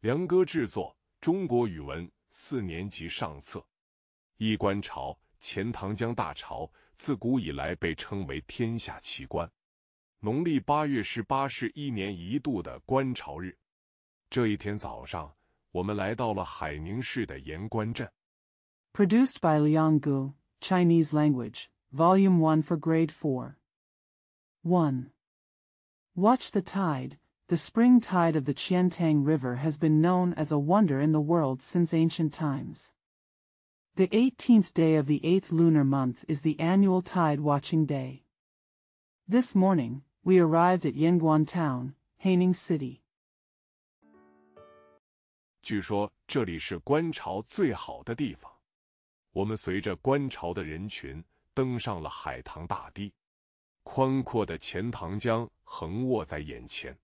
梁哥制作《中国语文四年级上册》一观潮。钱塘江大潮自古以来被称为天下奇观。农历八月十八是一年一度的观潮日。这一天早上，我们来到了海宁市的盐官镇。Produced by Lianggu Chinese Language Volume One for Grade Four. One. Watch the tide. The spring tide of the Qiantang River has been known as a wonder in the world since ancient times. The 18th day of the 8th lunar month is the annual tide watching day. This morning, we arrived at Yanguan Town, Haining City. 据说这里是观潮最好的地方。我们随着观潮的人群登上了海棠大堤，宽阔的钱塘江横卧在眼前。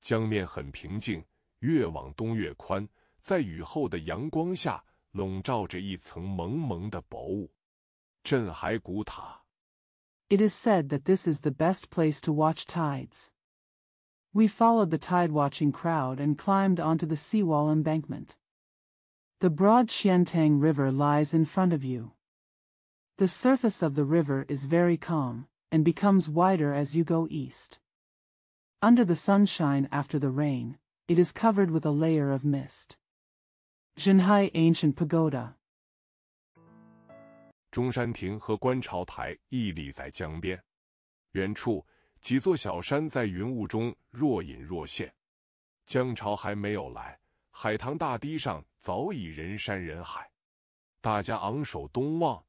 江面很平静，越往东越宽，在雨后的阳光下笼罩着一层蒙蒙的薄雾。镇海古塔。It is said that this is the best place to watch tides. We followed the tide-watching crowd and climbed onto the seawall embankment. The broad Xiantang River lies in front of you. The surface of the river is very calm, and becomes wider as you go east. Under the sunshine after the rain, it is covered with a layer of mist. Jinhai Ancient Pagoda 中山亭和观潮台屹立在江边，远处几座小山在云雾中若隐若现。江潮还没有来，海棠大堤上早已人山人海，大家昂首东望，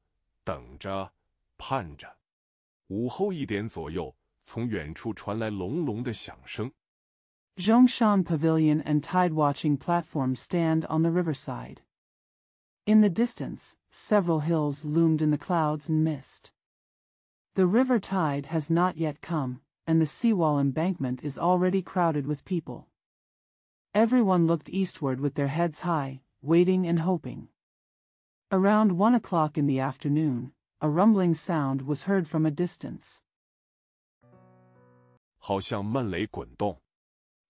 等着，盼着。午后一点左右。从远处传来隆隆的响声。Zhongshan Pavilion and tide watching platform stand on the riverside. In the distance, several hills loomed in the clouds and mist. The river tide has not yet come, and the seawall embankment is already crowded with people. Everyone looked eastward with their heads high, waiting and hoping. Around one o'clock in the afternoon, a rumbling sound was heard from a distance. 好像闷雷滚动，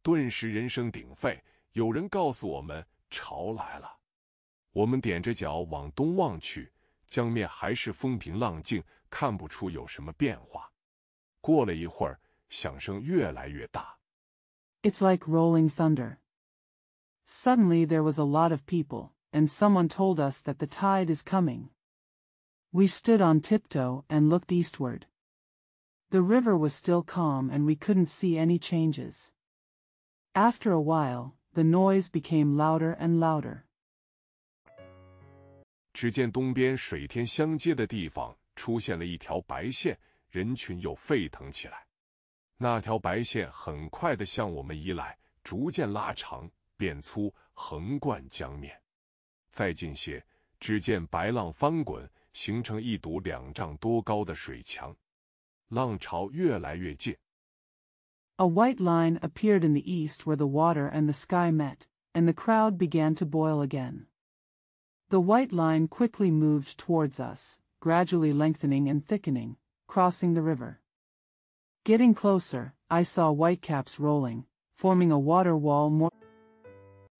顿时人声鼎沸。有人告诉我们，潮来了。我们踮着脚往东望去，江面还是风平浪静，看不出有什么变化。过了一会儿，响声越来越大。It's like rolling thunder. Suddenly there was a lot of people, and someone told us that the tide is coming. We stood on tiptoe and looked eastward. The river was still calm, and we couldn't see any changes. After a while, the noise became louder and louder. 只见东边水天相接的地方出现了一条白线，人群又沸腾起来。那条白线很快的向我们移来，逐渐拉长、变粗，横贯江面。再近些，只见白浪翻滚，形成一堵两丈多高的水墙。A white line appeared in the east where the water and the sky met, and the crowd began to boil again. The white line quickly moved towards us, gradually lengthening and thickening, crossing the river. Getting closer, I saw whitecaps rolling, forming a water wall more.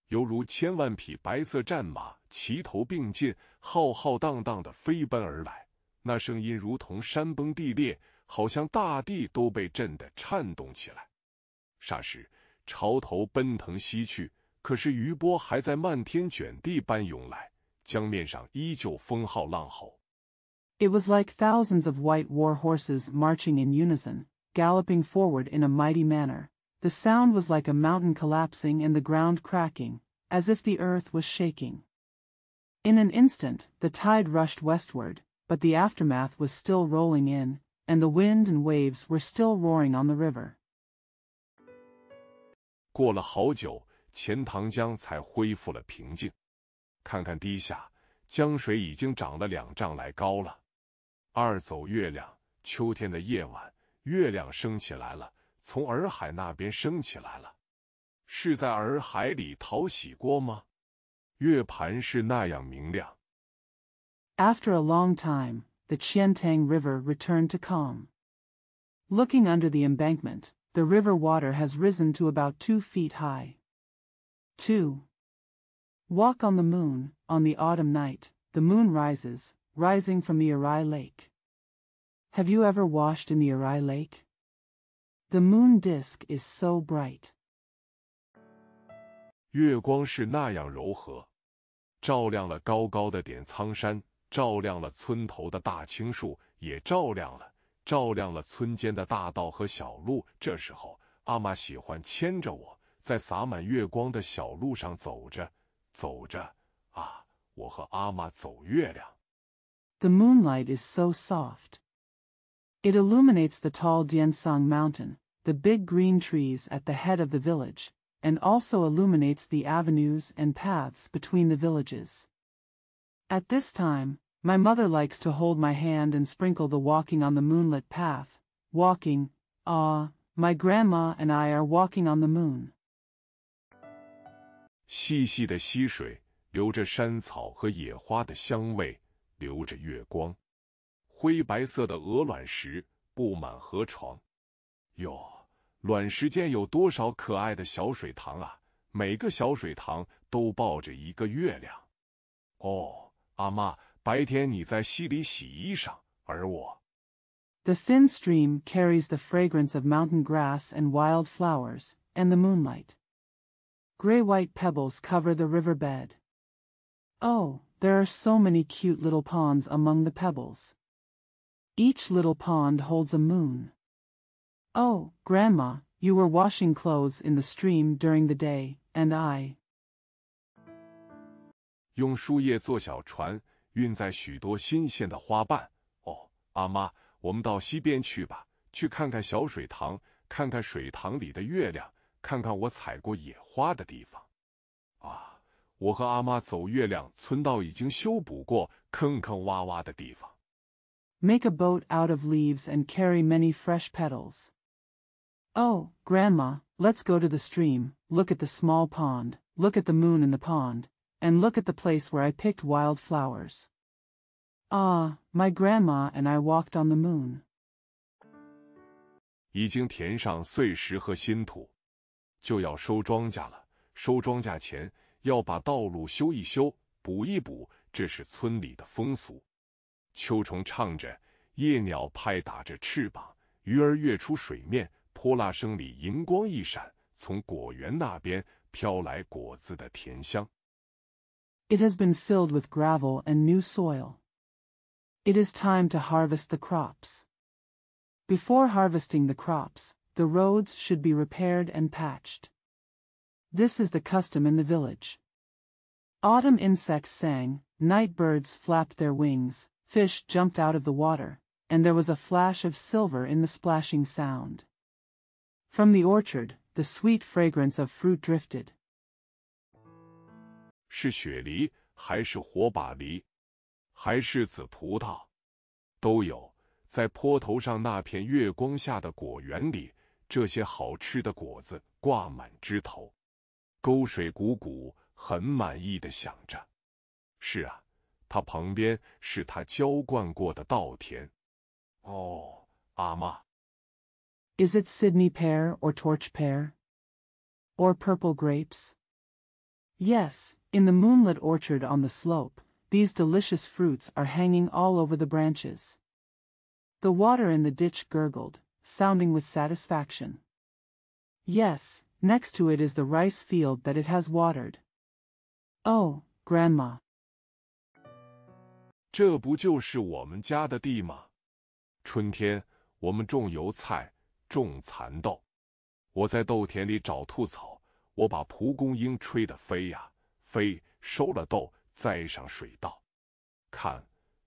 犹如千万匹白色战马齐头并进，浩浩荡荡地飞奔而来，那声音如同山崩地裂，好像大地都被震得颤动起来。霎时，潮头奔腾西去，可是余波还在漫天卷地般涌来，江面上依旧风号浪吼。It was like thousands of white war horses marching in unison, galloping forward in a mighty manner. The sound was like a mountain collapsing and the ground cracking, as if the earth was shaking. In an instant, the tide rushed westward, but the aftermath was still rolling in, and the wind and waves were still roaring on the river. 过了好久，钱塘江才恢复了平静。看看堤下，江水已经涨了两丈来高了。二走月亮，秋天的夜晚，月亮升起来了，从洱海那边升起来了。是在洱海里淘洗过吗？月盘是那样明亮。After a long time, the Qiantang River returned to calm. Looking under the embankment, the river water has risen to about two feet high. 2. Walk on the moon, on the autumn night, the moon rises, rising from the Arai Lake. Have you ever washed in the Arai Lake? The moon disk is so bright. 月光是那样柔和，照亮了高高的点苍山照亮了村头的大青树，也照亮了照亮了村间的大道和小路。这时候，阿妈喜欢牵着我在洒满月光的小路上走着走着啊，我和阿妈走月亮。The moonlight is so soft. It illuminates the tall Diansang Mountain, the big green trees at the head of the village, and also illuminates the avenues and paths between the villages. At this time, my mother likes to hold my hand and sprinkle the walking on the moonlit path. Walking, ah, my grandma and I are walking on the moon. 细细的溪水流着山草和野花的香味，流着月光。灰白色的鹅卵石布满河床。哟，卵石间有多少可爱的小水塘啊！每个小水塘都抱着一个月亮。哦。阿妈，白天你在溪里洗衣裳，而我。The thin stream carries the fragrance of mountain grass and wild flowers, and the moonlight. Gray-white pebbles cover the riverbed. Oh, there are so many cute little ponds among the pebbles. Each little pond holds a moon. Oh, Grandma, you were washing clothes in the stream during the day, and I, 用树叶做小船，运载许多新鲜的花瓣。哦，阿妈，我们到溪边去吧，去看看小水塘，看看水塘里的月亮，看看我采过野花的地方。啊，我和阿妈走月亮村到已经修补过坑坑洼洼的地方。Make a boat out of leaves and carry many fresh petals. Oh, Grandma, let's go to the stream, look at the small pond, look at the moon in the pond, and look at the place where i picked wildflowers ah my grandma and i walked on the moon 已经填上碎石和新土就要收庄稼了收庄稼前要把道路修一修补一补这是村里的风俗秋虫唱着夜鸟拍打着翅膀鱼儿跃出水面泼辣声里银光一闪从果园那边飘来果子的甜香 It has been filled with gravel and new soil. It is time to harvest the crops. Before harvesting the crops, the roads should be repaired and patched. This is the custom in the village. Autumn insects sang, night birds flapped their wings, fish jumped out of the water, and there was a flash of silver in the splashing sound. From the orchard, the sweet fragrance of fruit drifted, 是雪梨还是火把梨，还是紫葡萄，都有在坡头上那片月光下的果园里，这些好吃的果子挂满枝头。沟水鼓鼓很满意的想着：“是啊，它旁边是他浇灌过的稻田。”哦，阿妈，Is it Sydney pear or torch pear or purple grapes? Yes. In the moonlit orchard on the slope, these delicious fruits are hanging all over the branches. The water in the ditch gurgled, sounding with satisfaction. Yes, next to it is the rice field that it has watered. Oh, Grandma. 这不就是我们家的地吗？春天我们种油菜，种蚕豆。我在豆田里找兔草，我把蒲公英吹得飞呀、啊。飞收了豆，栽上水稻。看，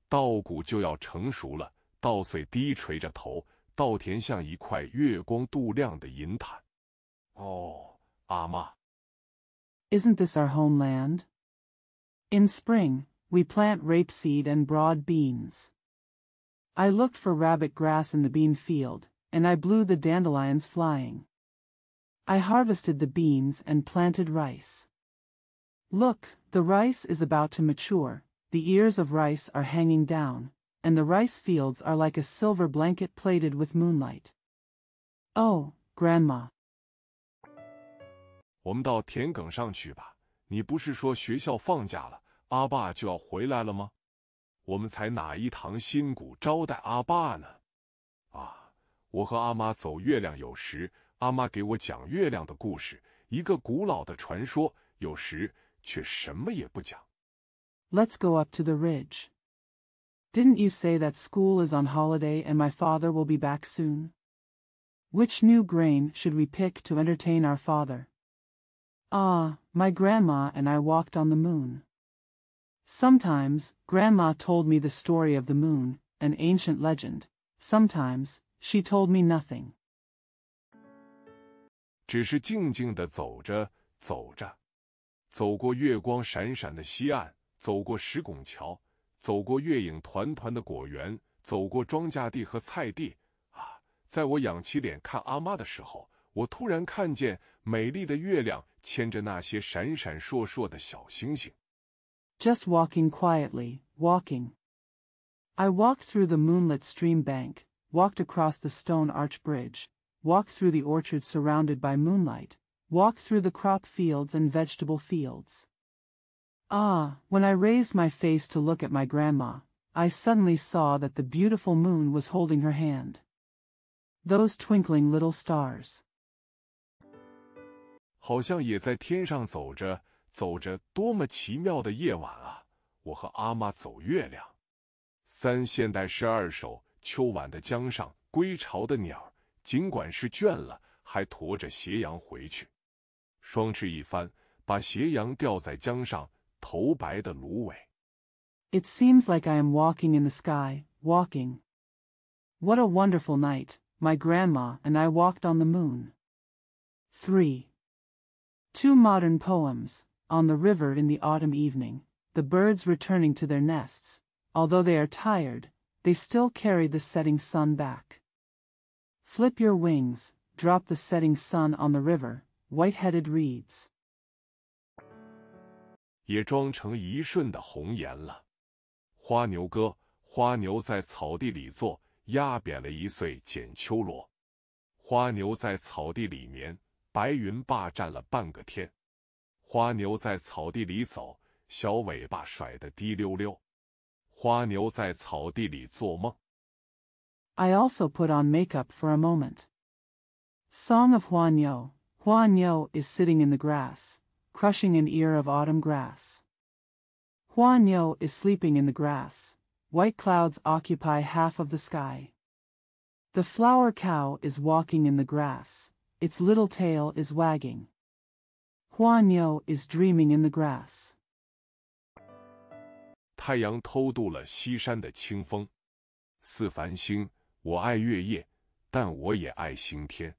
稻谷就要成熟了，稻穗低垂着头，稻田像一块月光镀亮的银毯。哦，阿妈。Isn't this our homeland? In spring, we plant rapeseed and broad beans. I looked for rabbit grass in the bean field, and I blew the dandelions flying. I harvested the beans and planted rice. Look, the rice is about to mature, the ears of rice are hanging down, and the rice fields are like a silver blanket plated with moonlight. Oh, Grandma. 我们到田埂上去吧。你不是说学校放假了，阿爸就要回来了吗？我们才哪一堂新谷招待阿爸呢？啊，我和阿妈走月亮有时，阿妈给我讲月亮的故事，一个古老的传说。有时却什么也不讲。Let's go up to the ridge. Didn't you say that school is on holiday and my father will be back soon? Which new grain should we pick to entertain our father? Ah, my grandma and I walked on the moon. Sometimes, grandma told me the story of the moon, an ancient legend. Sometimes, she told me nothing. 只是静静的走着，走着。走过月光闪闪的溪岸，走过石拱桥，走过月影团团的果园，走过庄稼地和菜地。啊，在我仰起脸看阿妈的时候，我突然看见美丽的月亮牵着那些闪闪烁烁的小星星。Just walking quietly, walking. I walked through the moonlit stream bank, walked across the stone arch bridge, walked through the orchard surrounded by moonlight. walk through the crop fields and vegetable fields. Ah, when I raised my face to look at my grandma, I suddenly saw that the beautiful moon was holding her hand. Those twinkling little stars. 好像也在天上走着，走着，多么奇妙的夜晚啊！我和阿妈走月亮。三现代诗二首：秋晚的江上，归巢的鸟儿，尽管是倦了，还驮着斜阳回去。双翅一翻，把斜阳吊在江上头白的芦苇。It seems like I am walking in the sky, walking. What a wonderful night, my grandma and I walked on the moon. 3. Two modern poems, On the River in the Autumn Evening, the birds returning to their nests, although they are tired, they still carry the setting sun back. Flip your wings, drop the setting sun on the river, White-headed reeds，也装成一瞬的红颜了。花牛歌，花牛在草地里坐，压扁了一穗剪秋萝。花牛在草地里眠，白云霸占了半个天。花牛在草地里走，小尾巴甩得滴溜溜。花牛在草地里做梦。I also put on makeup for a moment. Song of Huan Yo. Huan Yao is sitting in the grass, crushing an ear of autumn grass. Huan Yao is sleeping in the grass, white clouds occupy half of the sky. The flower cow is walking in the grass, its little tail is wagging. Huan Yao is dreaming in the grass. 太阳偷渡了西山的清风，似繁星。我爱月夜，但我也爱星天。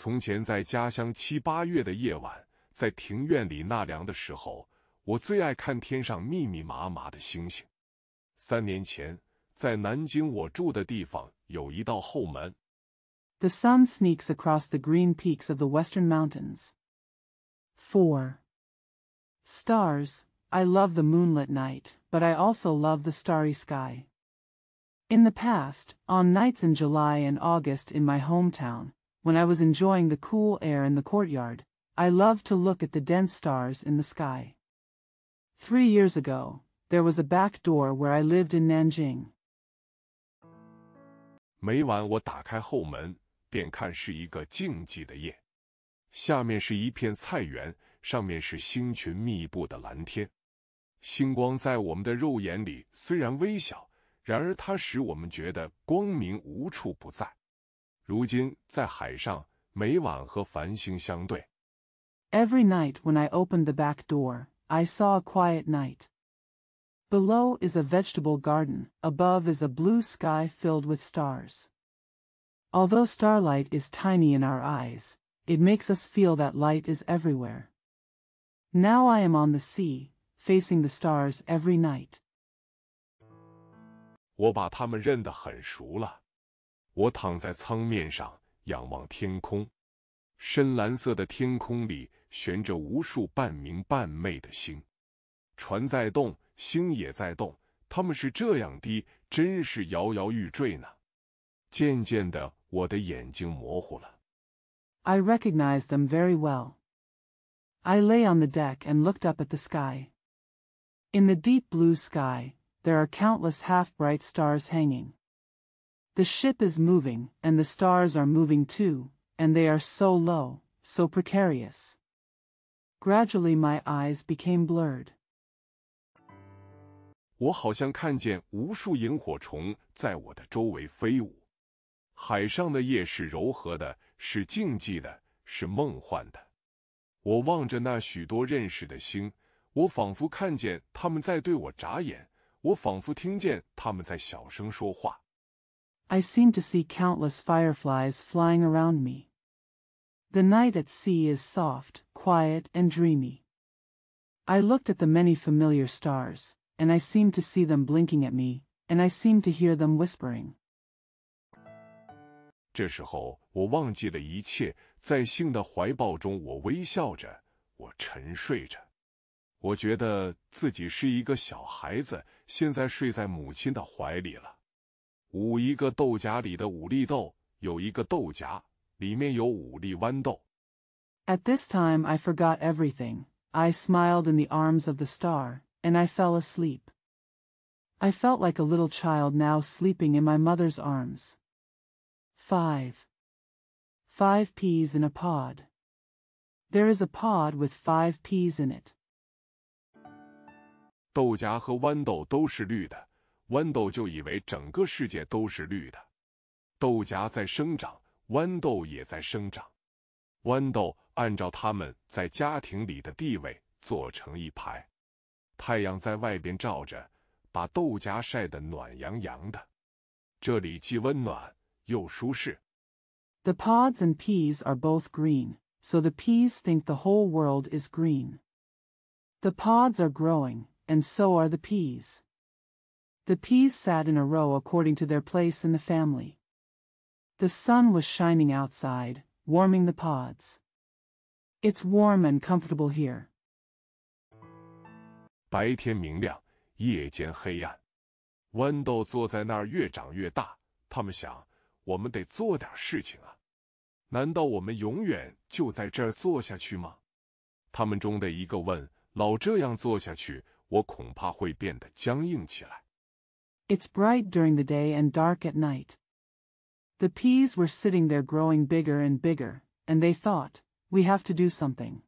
从前在家乡七八月的夜晚，在庭院里纳凉的时候，我最爱看天上密密麻麻的星星。三年前，在南京我住的地方有一道后门。The sun sneaks across the green peaks of the western mountains. 4. Stars, I love the moonlit night, but I also love the starry sky. In the past, on nights in July and August in my hometown, When I was enjoying the cool air in the courtyard, I loved to look at the dense stars in the sky. Three years ago, there was a back door where I lived in Nanjing. 每晚我打开后门，便看是一个静寂的夜。下面是一片菜园，上面是星群密布的蓝天。星光在我们的肉眼里虽然微小，然而它使我们觉得光明无处不在。如今在海上，每晚和繁星相对。Every night when I opened the back door, I saw a quiet night. Below is a vegetable garden, above is a blue sky filled with stars. Although starlight is tiny in our eyes, it makes us feel that light is everywhere. Now I am on the sea, facing the stars every night. 我把它们认得很熟了。我躺在舱面上，仰望天空。深蓝色的天空里悬着无数半明半昧的星，船在动，星也在动。它们是这样低，真是摇摇欲坠呢。渐渐的，我的眼睛模糊了。I recognized them very well. I lay on the deck and looked up at the sky. In the deep blue sky, there are countless half-bright stars hanging. The ship is moving, and the stars are moving too, and they are so low, so precarious. Gradually my eyes became blurred. 我好像看见无数萤火虫在我的周围飞舞。海上的夜是柔和的，是静寂的，是梦幻的。我望着那许多认识的星，我仿佛看见他们在对我眨眼，我仿佛听见他们在小声说话。I seem to see countless fireflies flying around me. The night at sea is soft, quiet, and dreamy. I looked at the many familiar stars, and I seemed to see them blinking at me, and I seemed to hear them whispering. 这时候，我忘记了一切，在性的怀抱中，我微笑着，我沉睡着。我觉得自己是一个小孩子，现在睡在母亲的怀里了。五一个豆荚里的五粒豆有一个豆荚，里面有五粒豌豆。At this time I forgot everything. I smiled in the arms of the star, and I fell asleep. I felt like a little child now sleeping in my mother's arms. 5. Five peas in a pod. There is a pod with five peas in it. 豆荚和豌豆都是绿的。豌豆就以为整个世界都是绿的，豆荚在生长，豌豆也在生长。豌豆按照它们在家庭里的地位做成一排，太阳在外边照着，把豆荚晒得暖洋洋的。这里既温暖又舒适。The pods and peas are both green, so the peas think the whole world is green. The pods are growing, and so are the peas. The peas sat in a row according to their place in the family. The sun was shining outside, warming the pods. It's warm and comfortable here. 白天明亮，夜间黑暗。豌豆坐在那儿越长越大，他们想，我们得做点事情啊。难道我们永远就在这儿坐下去吗？他们中的一个问：“老这样坐下去，我恐怕会变得僵硬起来。” It's bright during the day and dark at night. The peas were sitting there growing bigger and bigger, and they thought, we have to do something.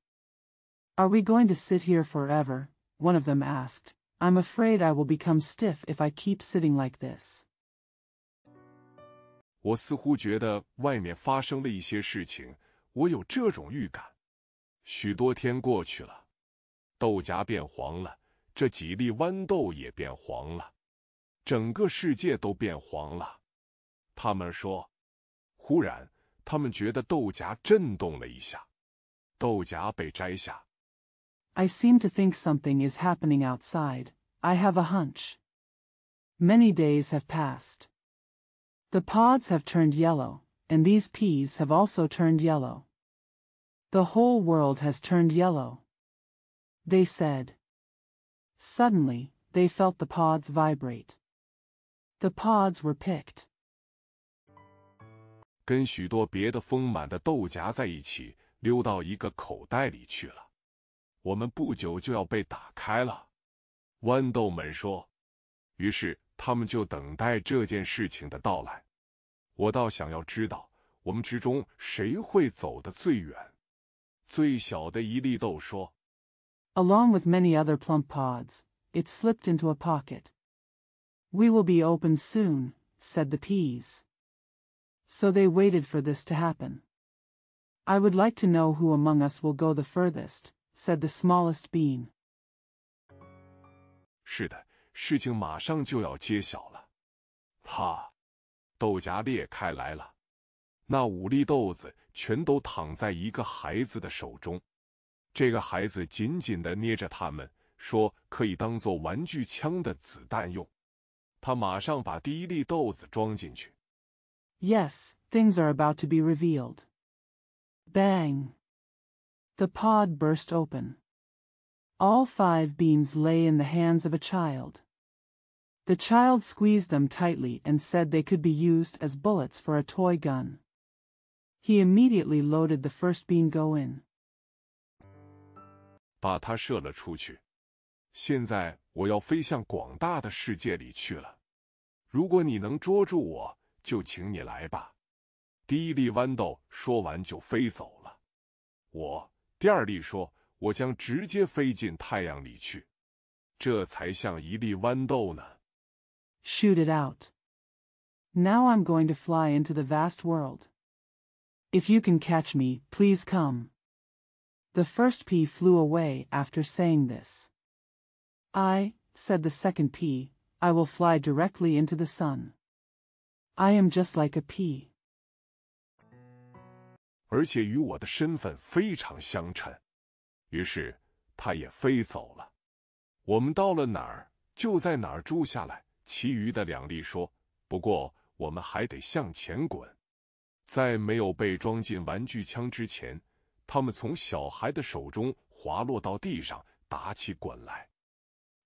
Are we going to sit here forever? One of them asked. I'm afraid I will become stiff if I keep sitting like this. 我似乎觉得外面发生了一些事情，我有这种预感。许多天过去了，豆荚变黄了，这几粒豌豆也变黄了。整个世界都变黄了。他们说，忽然他们觉得豆荚震动了一下，豆荚被摘下。I seem to think something is happening outside. I have a hunch. Many days have passed. The pods have turned yellow, and these peas have also turned yellow. The whole world has turned yellow. They said. Suddenly, they felt the pods vibrate. The pods were picked. 跟许多别的丰满的豆荚在一起，溜到一个口袋里去了。我们不久就要被打开了，豌豆们说。于是他们就等待这件事情的到来。我倒想要知道，我们之中谁会走得最远。最小的一粒豆说。Along with many other plump pods, it slipped into a pocket. We will be open soon, said the peas. So they waited for this to happen. I would like to know who among us will go the furthest, said the smallest bean. 是的，事情马上就要揭晓了。啪，豆荚裂开来了，那五粒豆子全都躺在一个孩子的手中。这个孩子紧紧的捏着它们，说可以当做玩具枪的子弹用。他马上把第一粒豆子装进去。Yes, things are about to be revealed. Bang! The pod burst open. All five beans lay in the hands of a child. The child squeezed them tightly and said they could be used as bullets for a toy gun. He immediately loaded the first bean go in. 把它射了出去。现在我要飞向广大的世界里去了。如果你能捉住我，就请你来吧。”第一粒豌豆说完就飞走了。我第二粒说：“我将直接飞进太阳里去。”这才像一粒豌豆呢。Shoot it out. Now I'm going to fly into the vast world. If you can catch me, please come. The first pea flew away after saying this. I said, "The second P, I will fly directly into the sun. I am just like a P." 而且与我的身份非常相称。于是他也飞走了。我们到了哪儿就在哪儿住下来。其余的两粒说：“不过我们还得向前滚，在没有被装进玩具枪之前，他们从小孩的手中滑落到地上，打起滚来。”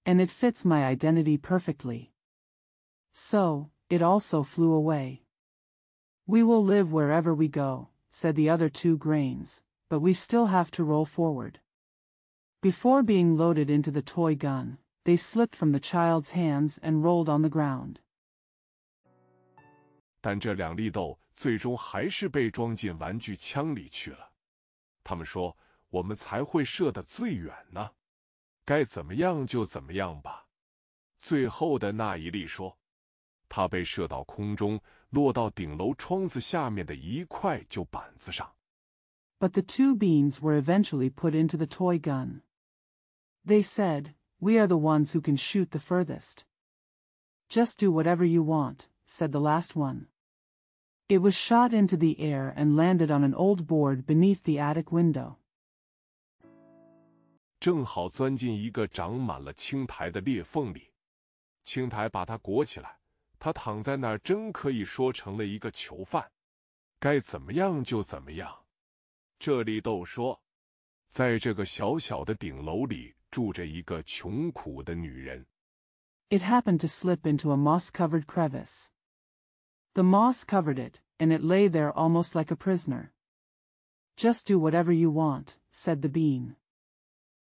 and it fits my identity perfectly. So, it also flew away. We will live wherever we go, said the other two grains, but we still have to roll forward. Before being loaded into the toy gun, they slipped from the child's hands and rolled on the ground. 但这两粒豆最终还是被装进玩具枪里去了。他们说：“我们才会射得最远呢。” But the two beans were eventually put into the toy gun. They said, We are the ones who can shoot the furthest. Just do whatever you want, said the last one. It was shot into the air and landed on an old board beneath the attic window. 正好钻进一个长满了青苔的裂缝里，青苔把他裹起来，他躺在那儿，真可以说成了一个囚犯，该怎么样就怎么样。这里豆说，在这个小小的顶楼里住着一个穷苦的女人。It happened to slip into a moss-covered crevice. The moss covered it, and it lay there almost like a prisoner. Just do whatever you want, said the bean.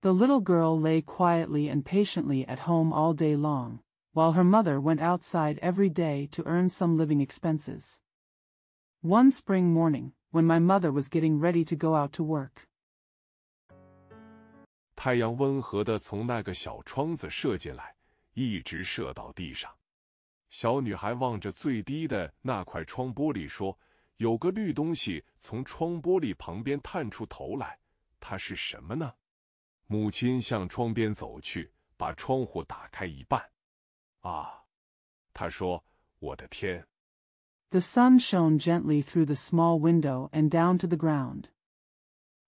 The little girl lay quietly and patiently at home all day long, while her mother went outside every day to earn some living expenses. One spring morning, when my mother was getting ready to go out to work. 太阳温和的从那个小窗子射进来，一直射到地上。小女孩望着最低的那块窗玻璃说：“有个绿东西从窗玻璃旁边探出头来，它是什么呢？”母亲向窗边走去，把窗户打开一半。啊，她说：“我的天！” The sun shone gently through the small window and down to the ground.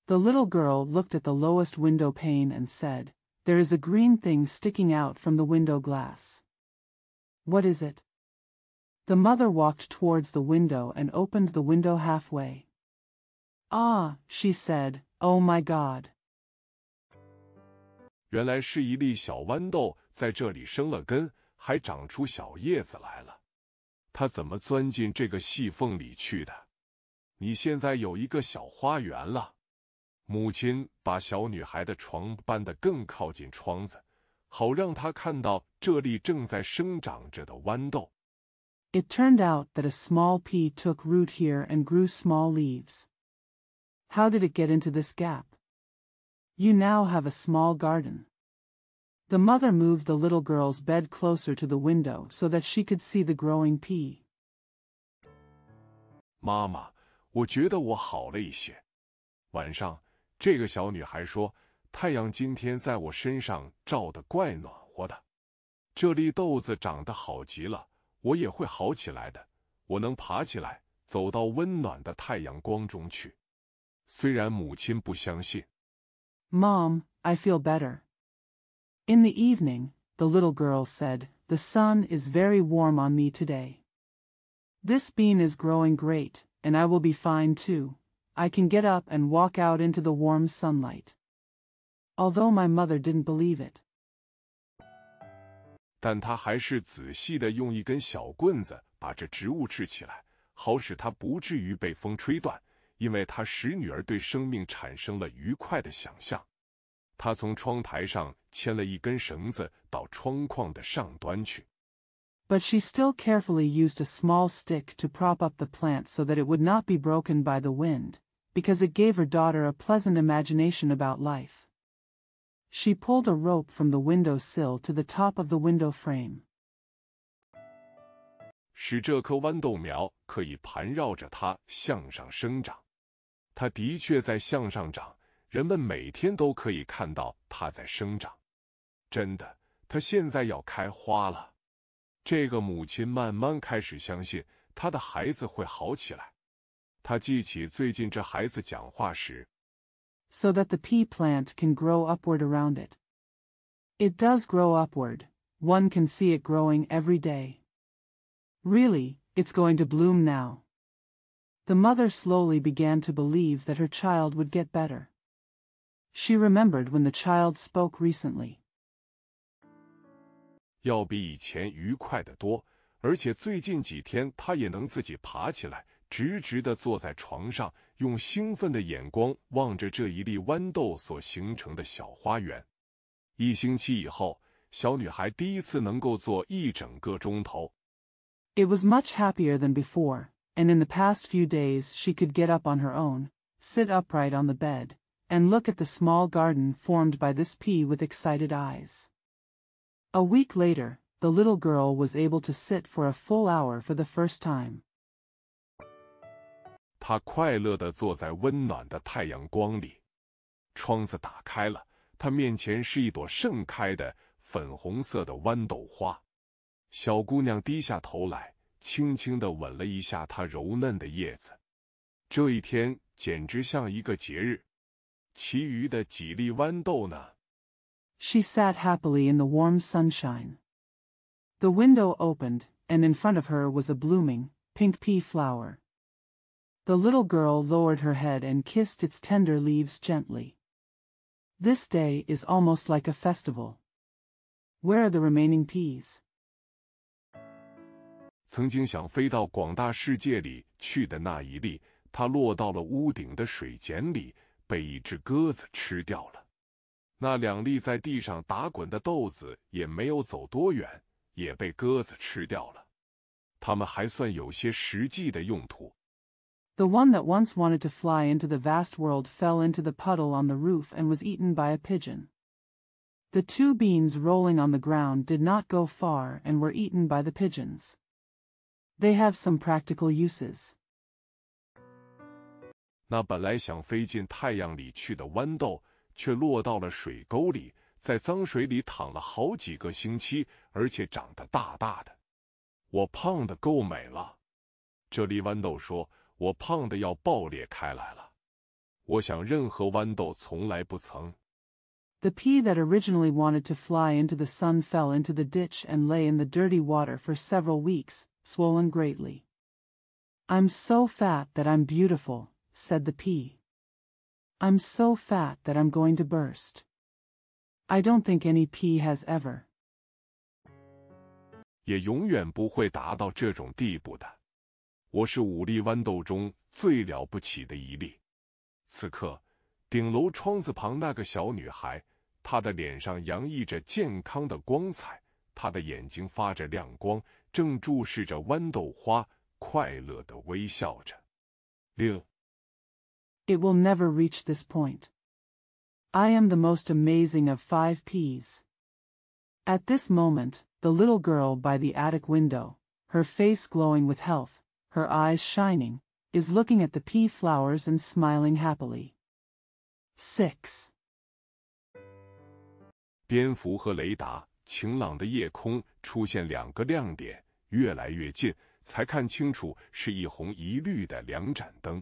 The little girl looked at the lowest window pane and said, There is a green thing sticking out from the window glass. What is it? The mother walked towards the window and opened the window halfway. Ah, she said, oh my god. 原来是一粒小豌豆在这里生了根，还长出小叶子来了。它怎么钻进这个细缝里去的？你现在有一个小花园了。母亲把小女孩的床搬得更靠近窗子，好让她看到这粒正在生长着的豌豆。It turned out that a small pea took root here and grew small leaves. How did it get into this gap? You now have a small garden. The mother moved the little girl's bed closer to the window so that she could see the growing pea. 妈妈，我觉得我好了一些。晚上，这个小女孩说：“太阳今天在我身上照得怪暖和的。这粒豆子长得好极了，我也会好起来的。我能爬起来，走到温暖的太阳光中去。”虽然母亲不相信。Mom, I feel better. In the evening, the little girl said, the sun is very warm on me today. This bean is growing great, and I will be fine too. I can get up and walk out into the warm sunlight. Although my mother didn't believe it. 但他还是仔细地用一根小棍子把这植物支起来，好使它不至于被风吹断。因为他使女儿对生命产生了愉快的想象。他从窗台上牵了一根绳子到窗框的上端去。But she still carefully used a small stick to prop up the plant so that it would not be broken by the wind, because it gave her daughter a pleasant imagination about life. She pulled a rope from the window sill to the top of the window frame. 使这棵豌豆苗可以盘绕着它向上生长。so that the pea plant can grow upward around it. It does grow upward. One can see it growing every day. Really, it's going to bloom now. The mother slowly began to believe that her child would get better. She remembered when the child spoke recently. 要比以前愉快的多，而且最近几天他也能自己爬起来，直直的坐在床上，用兴奋的眼光望着这一粒豌豆所形成的小花园。一星期以后，小女孩第一次能够坐一整个钟头。It was much happier than before and in the past few days she could get up on her own, sit upright on the bed, and look at the small garden formed by this pea with excited eyes. A week later, the little girl was able to sit for a full hour for the first time. 她快乐地坐在温暖的太阳光里，窗子打开了，她面前是一朵盛开的粉红色的豌豆花。小姑娘低下头来，？She sat happily in the warm sunshine. The window opened, and in front of her was a blooming, pink pea flower. The little girl lowered her head and kissed its tender leaves gently. This day is almost like a festival. Where are the remaining peas? The one that once wanted to fly into the vast world fell into the puddle on the roof and was eaten by a pigeon. The two beans rolling on the ground did not go far and were eaten by the pigeons. They have some practical uses. 那本来想飞进太阳里去的豌豆，却落到了水沟里，在脏水里躺了好几个星期，而且长得大大的。我胖的够美了，这粒豌豆说：“我胖的要爆裂开来了。”我想，任何豌豆从来不曾。The pea that originally wanted to fly into the sun fell into the ditch and lay in the dirty water for several weeks, swollen greatly. I'm so fat that I'm beautiful, said the pea. I'm so fat that I'm going to burst. I don't think any pea has ever. 也永远不会达到这种地步的。我是五粒豌豆中最了不起的一粒。此刻，顶楼窗子旁那个小女孩，她的脸上洋溢着健康的光彩，她的眼睛发着亮光，正注视着豌豆花，快乐的微笑着。六，It will never reach this point. I am the most amazing of five peas. At this moment, the little girl by the attic window, her face glowing with health, her eyes shining, is looking at the pea flowers and smiling happily. 6. 蝙蝠和雷达晴朗的夜空出现两个亮点，越来越近，才看清楚是一红一绿的两盏灯。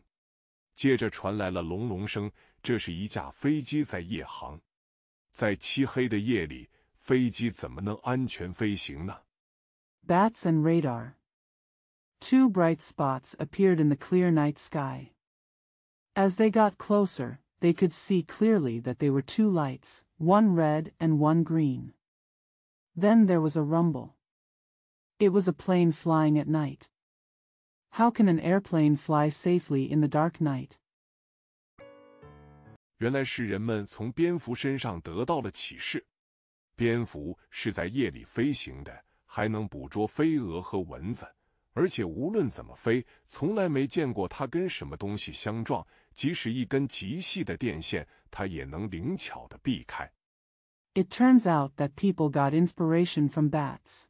接着传来了隆隆声，这是一架飞机在夜航。在漆黑的夜里，飞机怎么能安全飞行呢？Bats and radar. Two bright spots appeared in the clear night sky. As they got closer, they could see clearly that they were two lights, one red and one green. Then there was a rumble. It was a plane flying at night. How can an airplane fly safely in the dark night? 原来是人们从蝙蝠身上得到了启示。蝙蝠是在夜里飞行的，还能捕捉飞蛾和蚊子，而且无论怎么飞，从来没见过它跟什么东西相撞，即使一根极细的电线，它也能灵巧地避开。It turns out that people got inspiration from bats.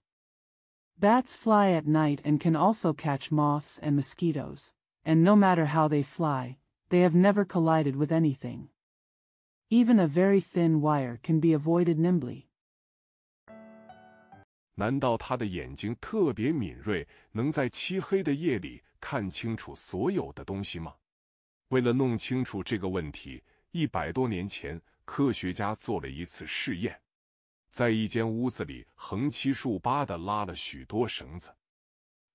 Bats fly at night and can also catch moths and mosquitoes, and no matter how they fly, they have never collided with anything. Even a very thin wire can be avoided nimbly. 难道他的眼睛特别敏锐，能在漆黑的夜里看清楚所有的东西吗？为了弄清楚这个问题，一百多年前，科学家做了一次试验，在一间屋子里横七竖八的拉了许多绳子。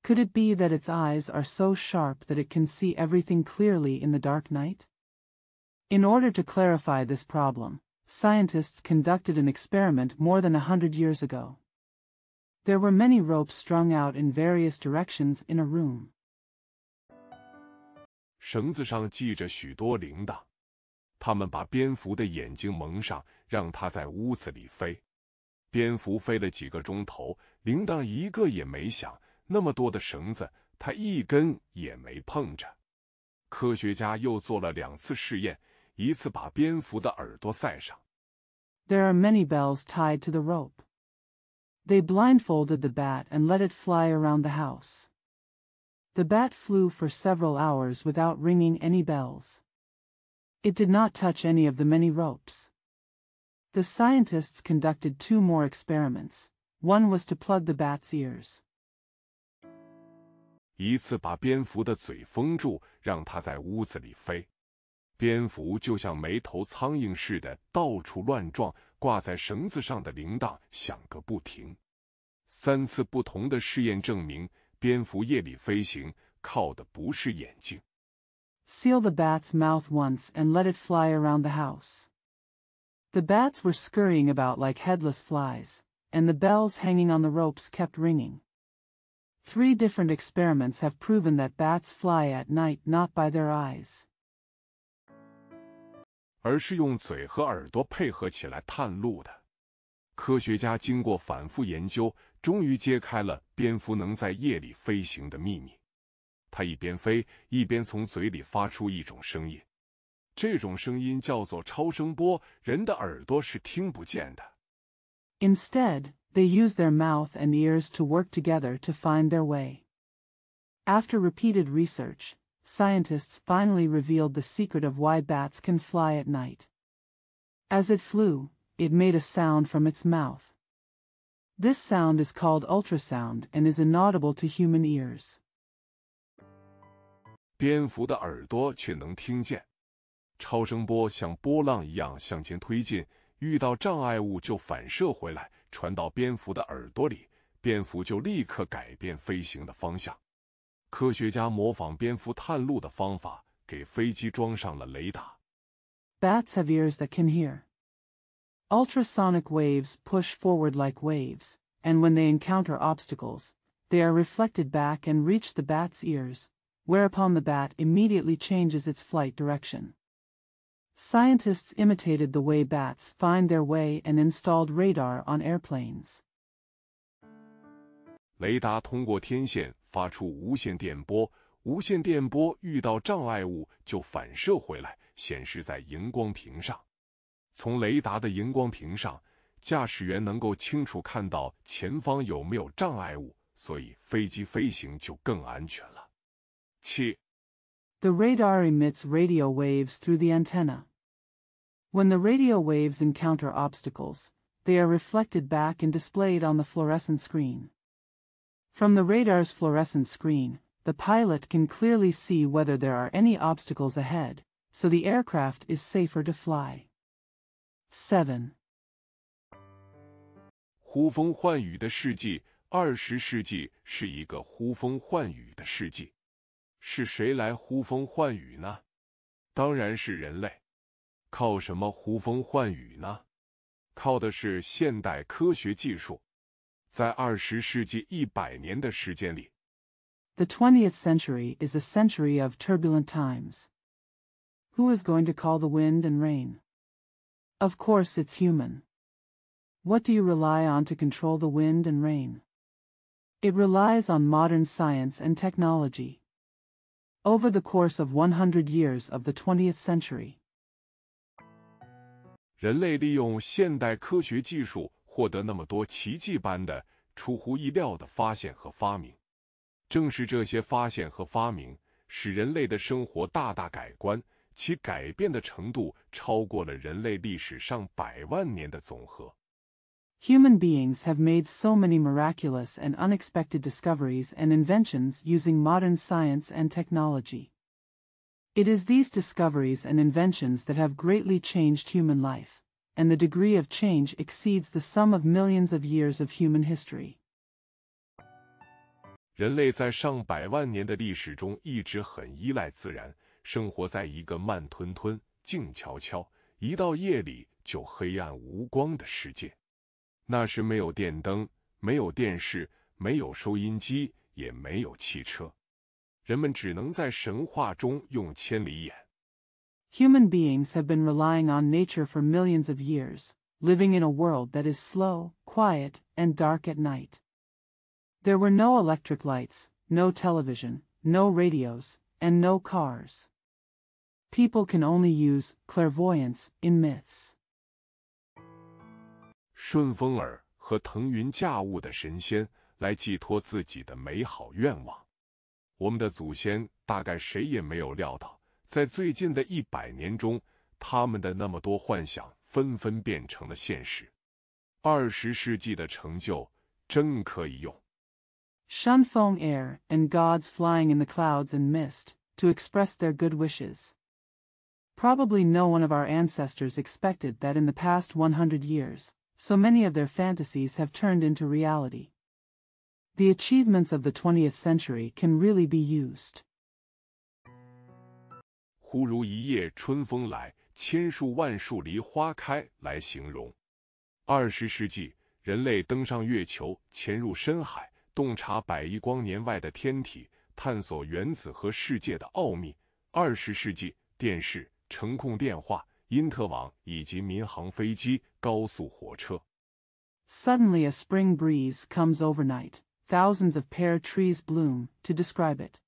Could it be that its eyes are so sharp that it can see everything clearly in the dark night? In order to clarify this problem, scientists conducted an experiment more than a hundred years ago. There were many ropes strung out in various directions in a room. 绳子上系着许多铃铛。他们把蝙蝠的眼睛蒙上，让它在屋子里飞。蝙蝠飞了几个钟头，铃铛一个也没响。那么多的绳子，它一根也没碰着。科学家又做了两次试验，一次把蝙蝠的耳朵塞上。There are many bells tied to the rope. They blindfolded the bat and let it fly around the house. The bat flew for several hours without ringing any bells. It did not touch any of the many ropes. The scientists conducted two more experiments. One was to plug the bat's ears. 一次把蝙蝠的嘴封住，让它在屋子里飞，蝙蝠就像没头苍蝇似的到处乱撞，挂在绳子上的铃铛响个不停。三次不同的试验证明，蝙蝠夜里飞行靠的不是眼睛。Seal the bat's mouth once and let it fly around the house. The bats were scurrying about like headless flies, and the bells hanging on the ropes kept ringing. Three different experiments have proven that bats fly at night not by their eyes. 而是用嘴和耳朵配合起来探路的。科学家经过反复研究，终于揭开了蝙蝠能在夜里飞行的秘密。它一边飞，一边从嘴里发出一种声音，这种声音叫做超声波，人的耳朵是听不见的。Instead, they use their mouth and ears to work together to find their way. After repeated research, scientists finally revealed the secret of why bats can fly at night. As it flew, it made a sound from its mouth. This sound is called ultrasound and is inaudible to human ears. 蝙蝠的耳朵却能听见。超声波像波浪一样向前推进，遇到障碍物就反射回来，传到蝙蝠的耳朵里，蝙蝠就立刻改变飞行的方向。科学家模仿蝙蝠探路的方法，给飞机装上了雷达。Bats have ears that can hear. Ultrasonic waves push forward like waves, and when they encounter obstacles, they are reflected back and reach the bat's ears, Whereupon the bat immediately changes its flight direction. Scientists imitated the way bats find their way and installed radar on airplanes. 雷达通过天线发出无线电波，无线电波遇到障碍物就反射回来，显示在荧光屏上。从雷达的荧光屏上，驾驶员能够清楚看到前方有没有障碍物，所以飞机飞行就更安全了。气. The radar emits radio waves through the antenna. When the radio waves encounter obstacles, they are reflected back and displayed on the fluorescent screen. From the radar's fluorescent screen, the pilot can clearly see whether there are any obstacles ahead, so the aircraft is safer to fly. 7. 呼风唤雨的世纪，二十世纪是一个呼风唤雨的世纪。，The twentieth century is a century of turbulent times. Who is going to call the wind and rain? Of course, it's human. What do you rely on to control the wind and rain? It relies on modern science and technology. over the course of one hundred years of the twentieth century 人类利用现代科学技术获得那么多奇迹般的出乎意料的发现和发明正是这些发现和发明使人类的生活大大改观其改变的程度超过了人类历史上百万年的总和 Human beings have made so many miraculous and unexpected discoveries and inventions using modern science and technology. It is these discoveries and inventions that have greatly changed human life, and the degree of change exceeds the sum of millions of years of human history. 人类在上百万年的历史中一直很依赖自然，生活在一个慢吞吞、静悄悄、一到夜里就黑暗无光的世界。那时没有电灯，没有电视，没有收音机，也没有汽车，人们只能在神话中用千里眼。Human beings have been relying on nature for millions of years, living in a world that is slow, quiet, and dark at night. There were no electric lights, no television, no radios, and no cars. People can only use clairvoyance in myths. 顺风耳和腾云驾雾的神仙来寄托自己的美好愿望。我们的祖先大概谁也没有料到，在最近的一百年中，他们的那么多幻想纷纷变成了现实。二十世纪的成就真可以用 shunfeng air and gods flying in the clouds and mist to express their good wishes. Probably no one of our ancestors expected that in the past 100 years, so many of their fantasies have turned into reality. The achievements of the 20th century can really be used. 忽如一夜春风来，千树万树梨花开来形容。二十世纪，人类登上月球，潜入深海，洞察百亿光年外的天体，探索原子和世界的奥秘。二十世纪，电视、程控电话、因特网以及民航飞机高速火车。Suddenly a spring breeze comes overnight. Thousands of pear trees bloom, to describe it.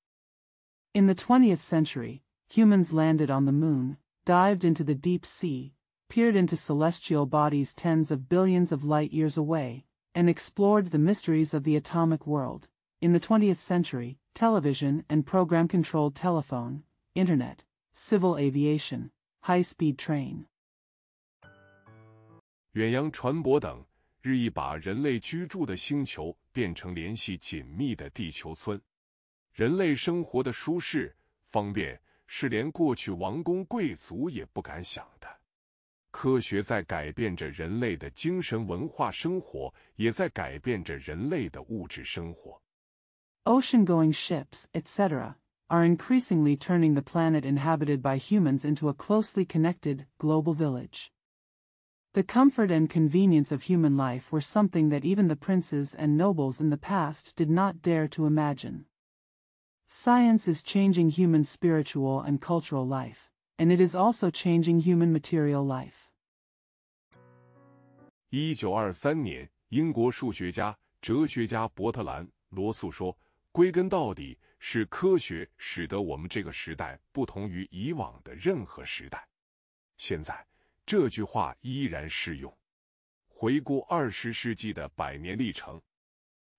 In the 20th century, humans landed on the moon, dived into the deep sea, peered into celestial bodies tens of billions of light years away, and explored the mysteries of the atomic world. In the 20th century, television and program-controlled telephone, internet, civil aviation, high-speed train, 远洋船舶等日益把人类居住的星球变成联系紧密的地球村，人类生活的舒适方便是连过去王公贵族也不敢想的。科学在改变着人类的精神文化生活，也在改变着人类的物质生活。Ocean-going ships, etc., are increasingly turning the planet inhabited by humans into a closely connected global village. The comfort and convenience of human life were something that even the princes and nobles in the past did not dare to imagine. Science is changing human spiritual and cultural life, and it is also changing human material life. 1923年，英国数学家、哲学家伯特兰·罗素说：“归根到底，是科学使得我们这个时代不同于以往的任何时代。现在。”这句话依然适用。回顾二十世纪的百年历程。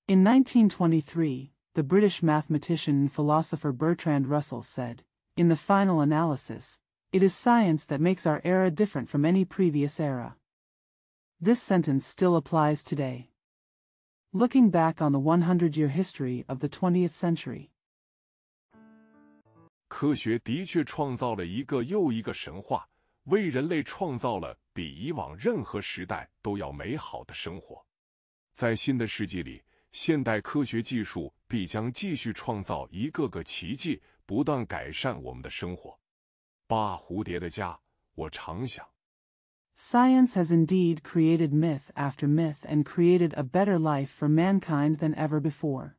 In 1923, the British mathematician and philosopher Bertrand Russell said, in the final analysis, it is science that makes our era different from any previous era. This sentence still applies today. Looking back on the 100-year history of the 20th century. 科学的确创造了一个又一个神话。为人类创造了比以往任何时代都要美好的生活，在新的世纪里，现代科学技术必将继续创造一个个奇迹，不断改善我们的生活。八蝴蝶的家，我常想。Science has indeed created myth after myth and created a better life for mankind than ever before.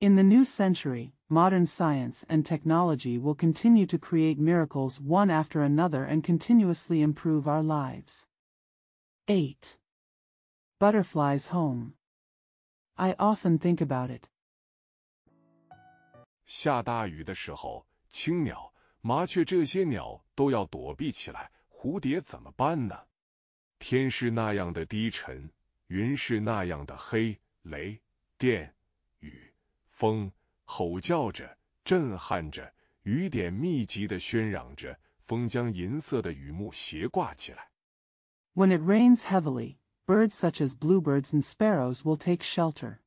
In the new century. modern science and technology will continue to create miracles one after another and continuously improve our lives. 8. Butterflies Home. I often think about it. 下大雨的时候，青鸟、麻雀这些鸟都要躲避起来，蝴蝶怎么办呢？天是那样的低沉，云是那样的黑，雷、电、雨、风。吼叫着，震撼着，雨点密集的喧嚷着，风将银色的雨幕斜挂起来。When it rains heavily, birds such as bluebirds and sparrows will take shelter.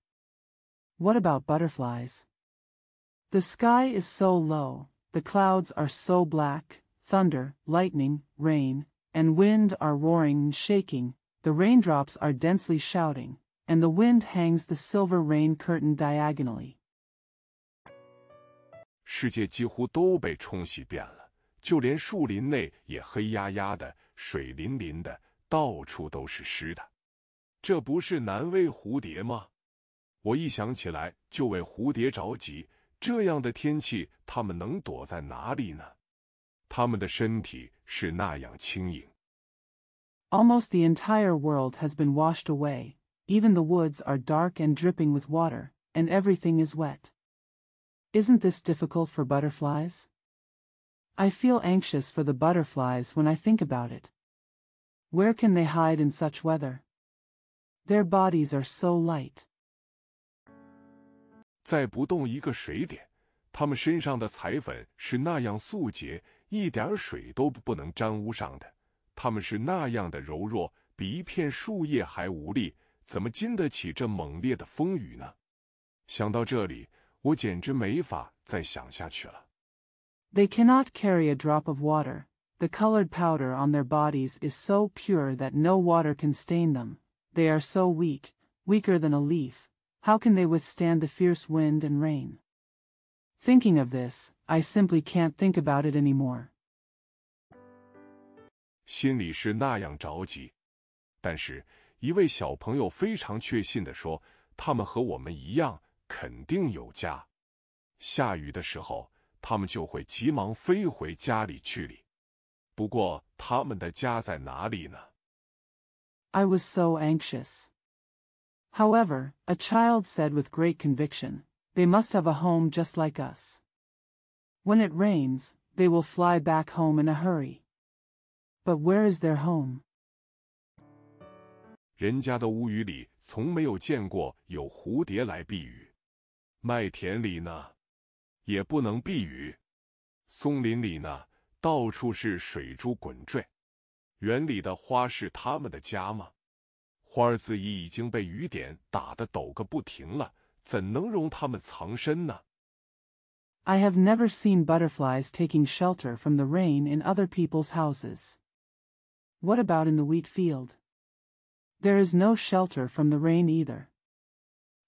What about butterflies? The sky is so low, the clouds are so black, thunder, lightning, rain, and wind are roaring and shaking, the raindrops are densely shouting, and the wind hangs the silver rain curtain diagonally. 世界几乎都被冲洗遍了，就连树林内也黑压压的、水淋淋的，到处都是湿的。这不是难为蝴蝶吗？我一想起来就为蝴蝶着急。这样的天气，它们能躲在哪里呢？它们的身体是那样轻盈。Almost the entire world has been washed away. Even the woods are dark and dripping with water, and everything is wet. Isn't this difficult for butterflies? I feel anxious for the butterflies when I think about it. Where can they hide in such weather? Their bodies are so light. 再不动一个水点，它们身上的彩粉是那样素洁，一点水都不能沾污上的。它们是那样的柔弱，比一片树叶还无力，怎么经得起这猛烈的风雨呢？想到这里。我简直没法再想下去了。They cannot carry a drop of water. The colored powder on their bodies is so pure that no water can stain them. They are so weak, weaker than a leaf. How can they withstand the fierce wind and rain? Thinking of this, I simply can't think about it anymore. 心里是那样着急，但是一位小朋友非常确信地说：“他们和我们一样。”肯定有家。下雨的时候，他们就会急忙飞回家里去里。不过，他们的家在哪里呢？I was so anxious. However, a child said with great conviction, "They must have a home just like us. When it rains, they will fly back home in a hurry. But where is their home?" 人家的屋宇里从没有见过有蝴蝶来避雨。麦田里呢，也不能避雨；松林里呢，到处是水珠滚坠。园里的花是他们的家吗？花儿自己已经被雨点打得抖个不停了，怎能容它们藏身呢？I have never seen butterflies taking shelter from the rain in other people's houses. What about in the wheat field? There is no shelter from the rain either.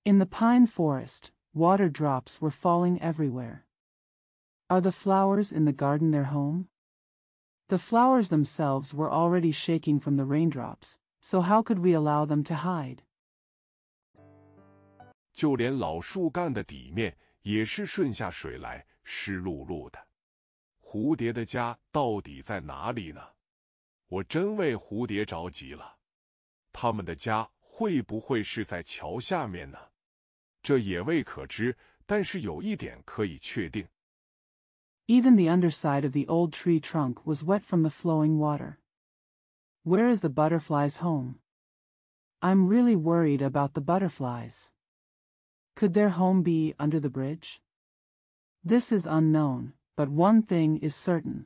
In the pine forest, Water drops were falling everywhere. Are the flowers in the garden their home? The flowers themselves were already shaking from the raindrops, so how could we allow them to hide? 就连老树干的底面也是顺下水来，湿漉漉的。蝴蝶的家到底在哪里呢？我真为蝴蝶着急了。他们的家会不会是在桥下面呢？这也未可知，但是有一点可以确定。Even the underside of the old tree trunk was wet from the flowing water. Where is the b u t t e r f l y s home? I'm really worried about the butterflies. Could their home be under the bridge? This is unknown, but one thing is certain.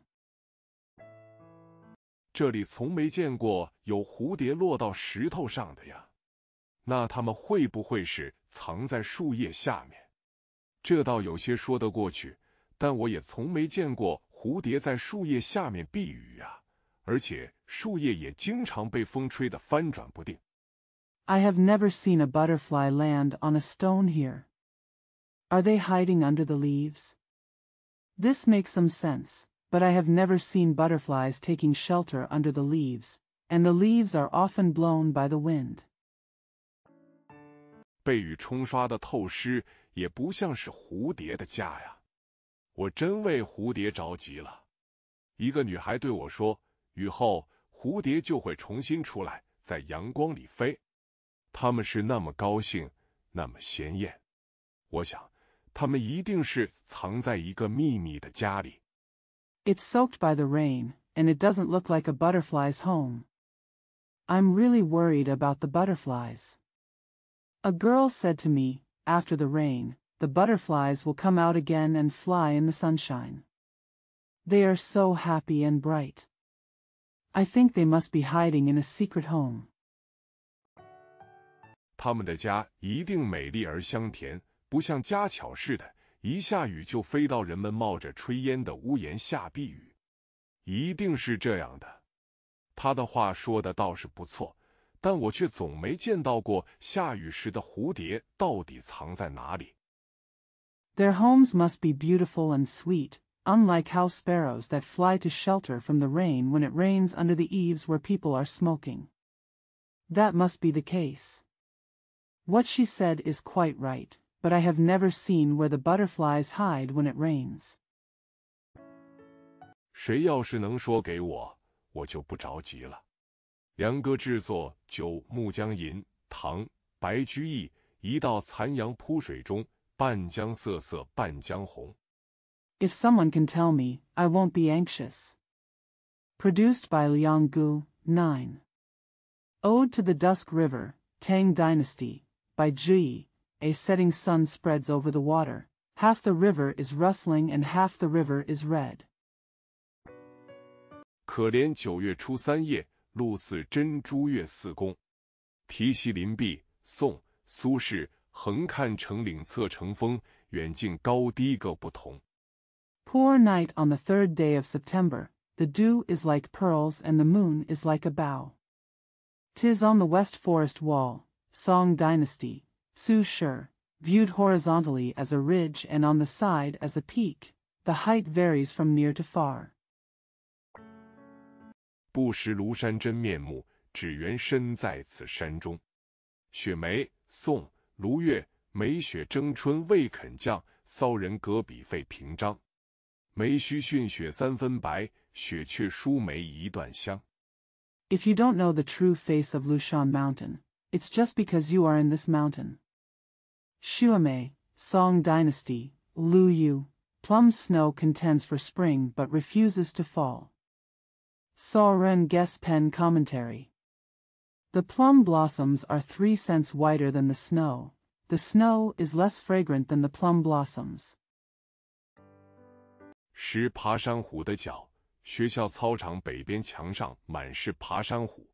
这里从没见过有蝴蝶落到石头上的呀。那他们会不会是藏在树叶下面？这倒有些说得过去，但我也从没见过蝴蝶在树叶下面避雨啊，而且树叶也经常被风吹得翻转不定。I have never seen a butterfly land on a stone here. Are they hiding under the leaves? This makes some sense, but I have never seen butterflies taking shelter under the leaves, and the leaves are often blown by the wind. 被雨冲刷的透湿，也不像是蝴蝶的家呀。我真为蝴蝶着急了。一个女孩对我说：“雨后蝴蝶就会重新出来，在阳光里飞。它们是那么高兴，那么鲜艳。我想，它们一定是藏在一个秘密的家里。” It's soaked by the rain, and it doesn't look like a butterfly's home. I'm really worried about the butterflies. A girl said to me, after the rain, the butterflies will come out again and fly in the sunshine. They are so happy and bright. I think they must be hiding in a secret home. 他们的家一定美丽而香甜，不像家巧似的，一下雨就飞到人们冒着炊烟的屋檐下避雨。一定是这样的。他的话说的倒是不错，但我却总没见到过下雨时的蝴蝶到底藏在哪里。Their homes must be beautiful and sweet, unlike house sparrows that fly to shelter from the rain when it rains under the eaves where people are smoking. That must be the case. What she said is quite right, but I have never seen where the butterflies hide when it rains. 谁要是能说给我，我就不着急了。杨哥制作九《暮江吟》唐白居易一道残阳铺水中，半江瑟瑟半江红。If someone can tell me, I won't be anxious. Produced by Liang Gu Nine. Ode to the Dusk River, Tang Dynasty by h u y i A setting sun spreads over the water. Half the river is rustling and half the river is red. 可怜九月初三夜。露似珍珠月似弓。题西林壁，宋·苏轼。横看成岭侧成峰，远近高低各不同。Poor night on the third day of September, the dew is like pearls and the moon is like a bow. Tis on the west forest wall. Song Dynasty, Su Shi. Viewed horizontally as a ridge and on the side as a peak, the height varies from near to far. 不识庐山真面目，只缘身在此山中。雪梅，宋·卢钺。梅雪争春未肯降，骚人阁笔费评章。梅须逊雪三分白，雪却输梅一段香。If you don't know the true face of Lushan Mountain, it's just because you are in this mountain. u m 雪梅，Song Dynasty, Lu Yu. Plum snow contends for spring but refuses to fall. Sauren Gespen Commentary The plum blossoms are three cents whiter than the snow. The snow is less fragrant than the plum blossoms. 十爬山虎的脚，学校操场北边墙上满是爬山虎。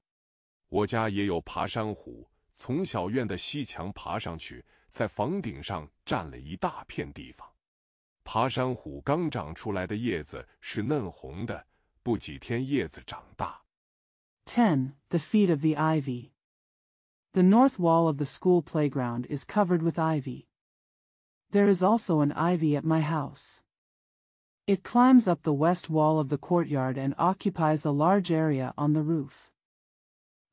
我家也有爬山虎，从小院的西墙爬上去，在房顶上占了一大片地方。爬山虎刚长出来的叶子是嫩红的，Ten, The feet of the ivy. The north wall of the school playground is covered with ivy. There is also an ivy at my house. It climbs up the west wall of the courtyard and occupies a large area on the roof.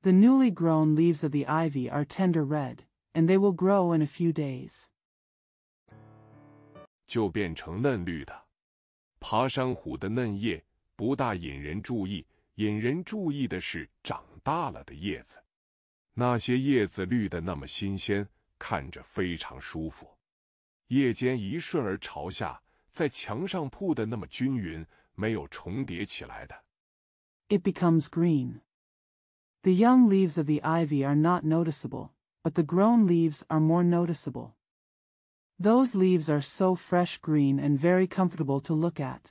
The newly grown leaves of the ivy are tender red, and they will grow in a few days. 就变成嫩绿的，爬山虎的嫩叶 it becomes green. The young leaves of the ivy are not noticeable, but the grown leaves are more noticeable. Those leaves are so fresh green and very comfortable to look at.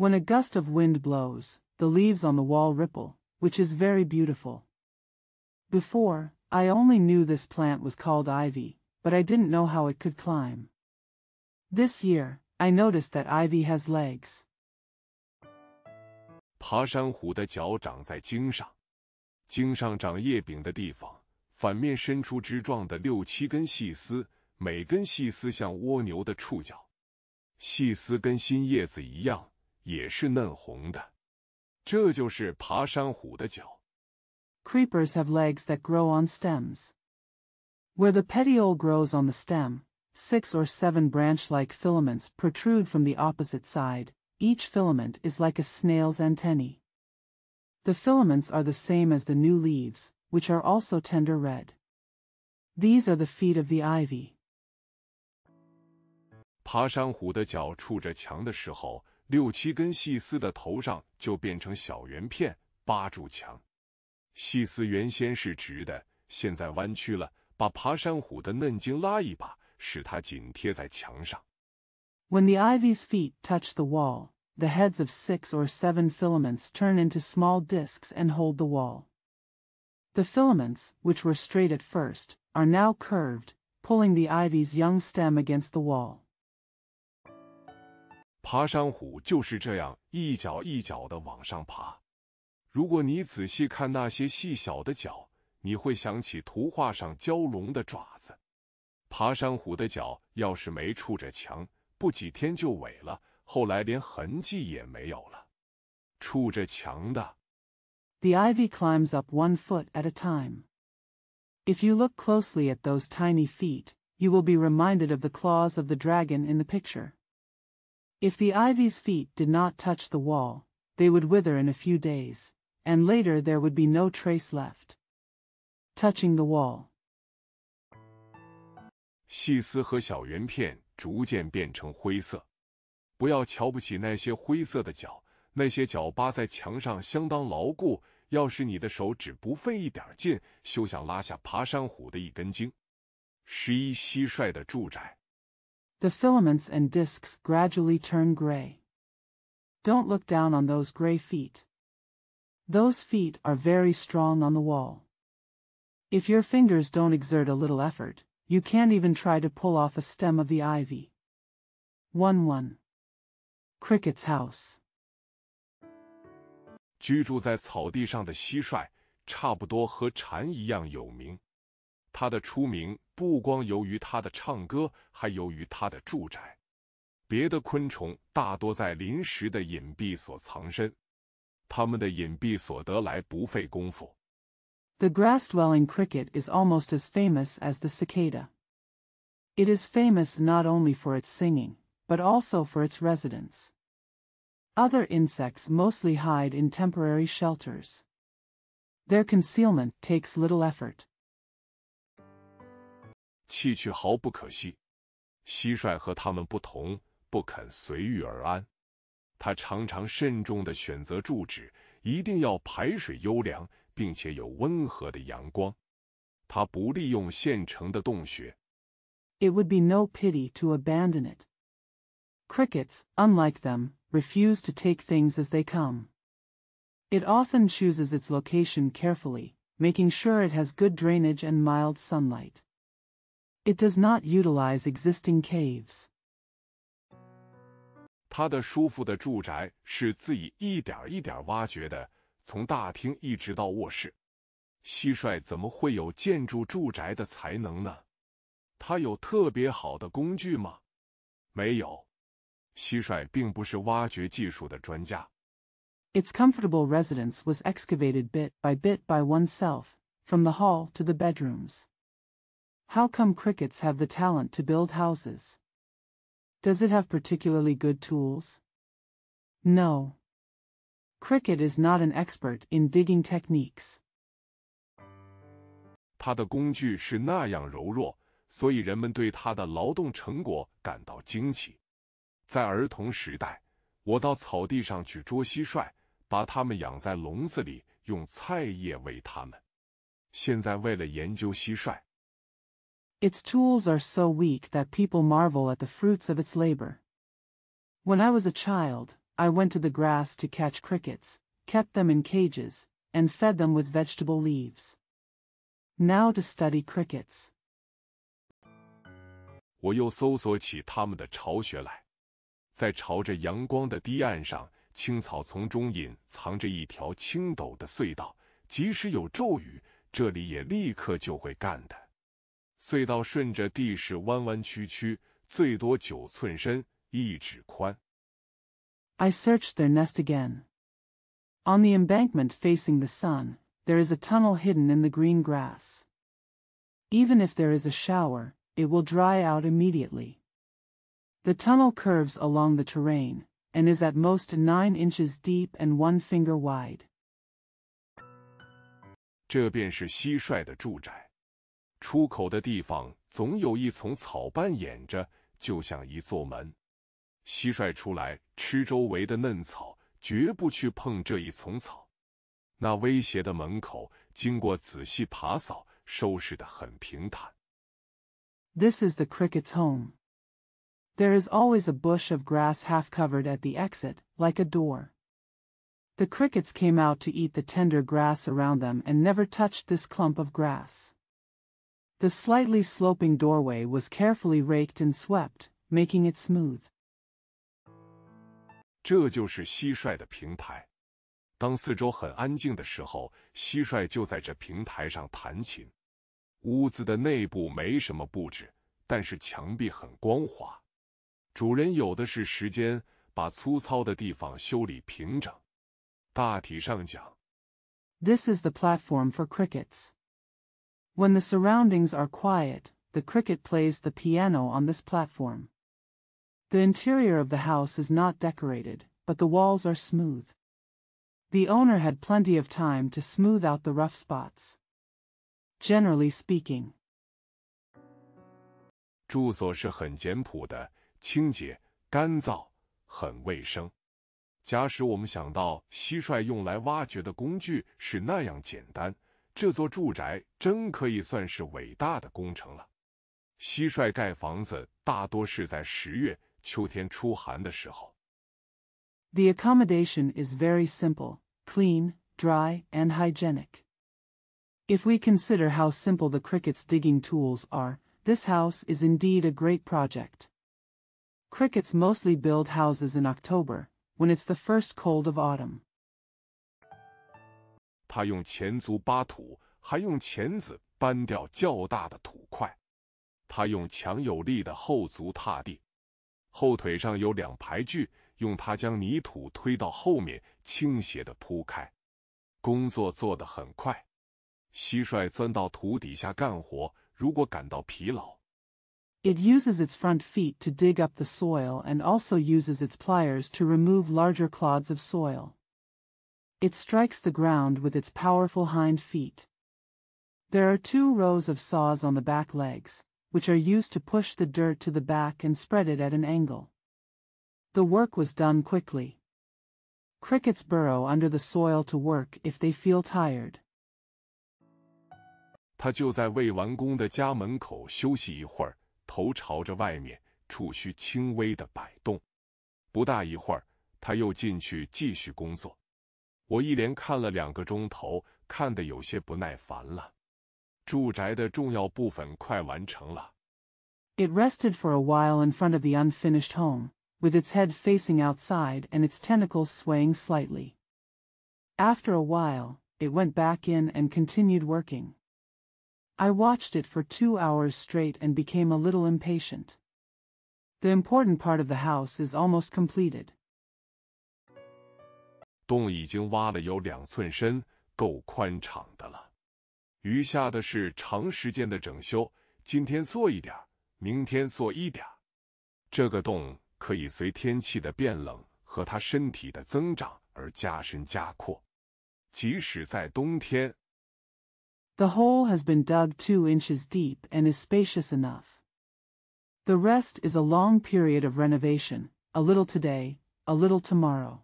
When a gust of wind blows, the leaves on the wall ripple, which is very beautiful. Before, I only knew this plant was called ivy, but I didn't know how it could climb. This year, I noticed that ivy has legs. 爬山虎的脚长在茎上，茎上长叶柄的地方，反面伸出枝状的六七根细丝，每根细丝像蜗牛的触角。细丝跟新叶子一样，也是嫩红的。这就是爬山虎的脚。Creepers have legs that grow on stems. Where the petiole grows on the stem, six or seven branch-like filaments protrude from the opposite side, each filament is like a snail's antennae. The filaments are the same as the new leaves, which are also tender red. These are the feet of the ivy. 爬山虎的脚触着墙的时候，六七根细丝的头上就变成小圆片，扒住墙。细丝原先是直的，现在弯曲了，把爬山虎的嫩茎拉一把，使它紧贴在墙上。When the ivy's feet touch the wall, the heads of six or seven filaments turn into small discs and hold the wall. The filaments, which were straight at first, are now curved, pulling the ivy's young stem against the wall. 爬山虎就是这样一脚一脚的往上爬。如果你仔细看那些细小的脚，你会想起图画上蛟龙的爪子。爬山虎的脚要是没触着墙，不几天就萎了，后来连痕迹也没有了。触着墙的。The ivy climbs up one foot at a time. If you look closely at those tiny feet, you will be reminded of the claws of the dragon in the picture. If the ivy's feet did not touch the wall, they would wither in a few days, and later there would be no trace left. Touching the wall, 细丝和小圆片逐渐变成灰色。不要瞧不起那些灰色的脚，那些脚扒在墙上相当牢固。要是你的手指不费一点劲，休想拉下爬山虎的一根筋。十一，蟋蟀的住宅。The filaments and discs gradually turn gray. Don't look down on those gray feet. Those feet are very strong on the wall. If your fingers don't exert a little effort, you can't even try to pull off a stem of the ivy. 1 1. Cricket's house. 居住在草地上的蟋蟀，差不多和蝉一样有名。他的出名不光由于他的唱歌，还由于他的住宅。别的昆虫大多在临时的隐蔽所藏身，它们的隐蔽所得来不费功夫。The grass-dwelling cricket is almost as famous as the cicada. It is famous not only for its singing, but also for its residence. Other insects mostly hide in temporary shelters. Their concealment takes little effort. It would be no pity to abandon it. Crickets, unlike them, refuse to take things as they come. It often chooses its location carefully, making sure it has good drainage and mild sunlight. It does not utilize existing caves. 他的舒服的住宅是自己一点一点挖掘的，从大厅一直到卧室。蟋蟀怎么会有建筑住宅的才能呢？它有特别好的工具吗？没有。蟋蟀并不是挖掘技术的专家。Its comfortable residence was excavated bit by bit by oneself, from the hall to the bedrooms. How come crickets have the talent to build houses? Does it have particularly good tools? No. Cricket is not an expert in digging techniques. 他的工具是那样柔弱，所以人们对他的劳动成果感到惊奇。在儿童时代，我到草地上去捉蟋蟀，把它们养在笼子里，用菜叶喂它们。现在为了研究蟋蟀，its tools are so weak that people marvel at the fruits of its labor. When I was a child, I went to the grass to catch crickets, kept them in cages, and fed them with vegetable leaves. Now to study crickets. 我又搜索起它们的巢穴来，在朝着阳光的堤岸上，青草丛中隐藏着一条青陡的隧道，即使有骤雨，这里也立刻就会干的。隧道顺着地势弯弯曲曲，最多九寸深，一指宽。I searched their nest again. On the embankment facing the sun, there is a tunnel hidden in the green grass. Even if there is a shower, it will dry out immediately. The tunnel curves along the terrain, and is at most 9 inches deep and one finger wide. 这便是蟋蟀的住宅。this is the cricket's home. There is always a bush of grass half covered at the exit, like a door. The crickets came out to eat the tender grass around them and never touched this clump of grass. The slightly sloping doorway was carefully raked and swept, making it smooth. 这就是蟋蟀的平台。当四周很安静的时候，蟋蟀就在这平台上弹琴。屋子的内部没什么布置，但是墙壁很光滑。主人有的是时间把粗糙的地方修理平整。大体上讲，This is the platform for crickets. When the surroundings are quiet, the cricket plays the piano on this platform. The interior of the house is not decorated, but the walls are smooth. The owner had plenty of time to smooth out the rough spots. Generally speaking. 住所是很简朴的，清洁、干燥，很卫生。假使我们想到蟋蟀用来挖掘的工具是那样简单，the accommodation is very simple, clean, dry, and hygienic. If we consider how simple the cricket's digging tools are, this house is indeed a great project. Crickets mostly build houses in October, when it's the first cold of autumn. 他用前足扒土，还用钳子搬掉较大的土块。他用强有力的后足踏地，后腿上有两排锯，用它将泥土推到后面，倾斜的铺开。工作做得很快，蟋蟀钻到土底下干活，如果感到疲劳。it uses its front feet to dig up the soil and also uses its pliers to remove larger clods of soil。It strikes the ground with its powerful hind feet. There are two rows of saws on the back legs, which are used to push the dirt to the back and spread it at an angle. The work was done quickly. Crickets burrow under the soil to work if they feel tired. 他就在未完工的家门口休息一会儿，头朝着外面，触须轻微的摆动。不大一会儿，他又进去继续工作。我一连看了两个钟头，看得有些不耐烦了。住宅的重要部分快完成了。It rested for a while in front of the unfinished home, with its head facing outside and its tentacles swaying slightly. After a while, it went back in and continued working. I watched it for two hours straight and became a little impatient. The important part of the house is almost completed. The hole has been dug two inches deep and is spacious enough. The rest is a long period of renovation, a little today, a little tomorrow.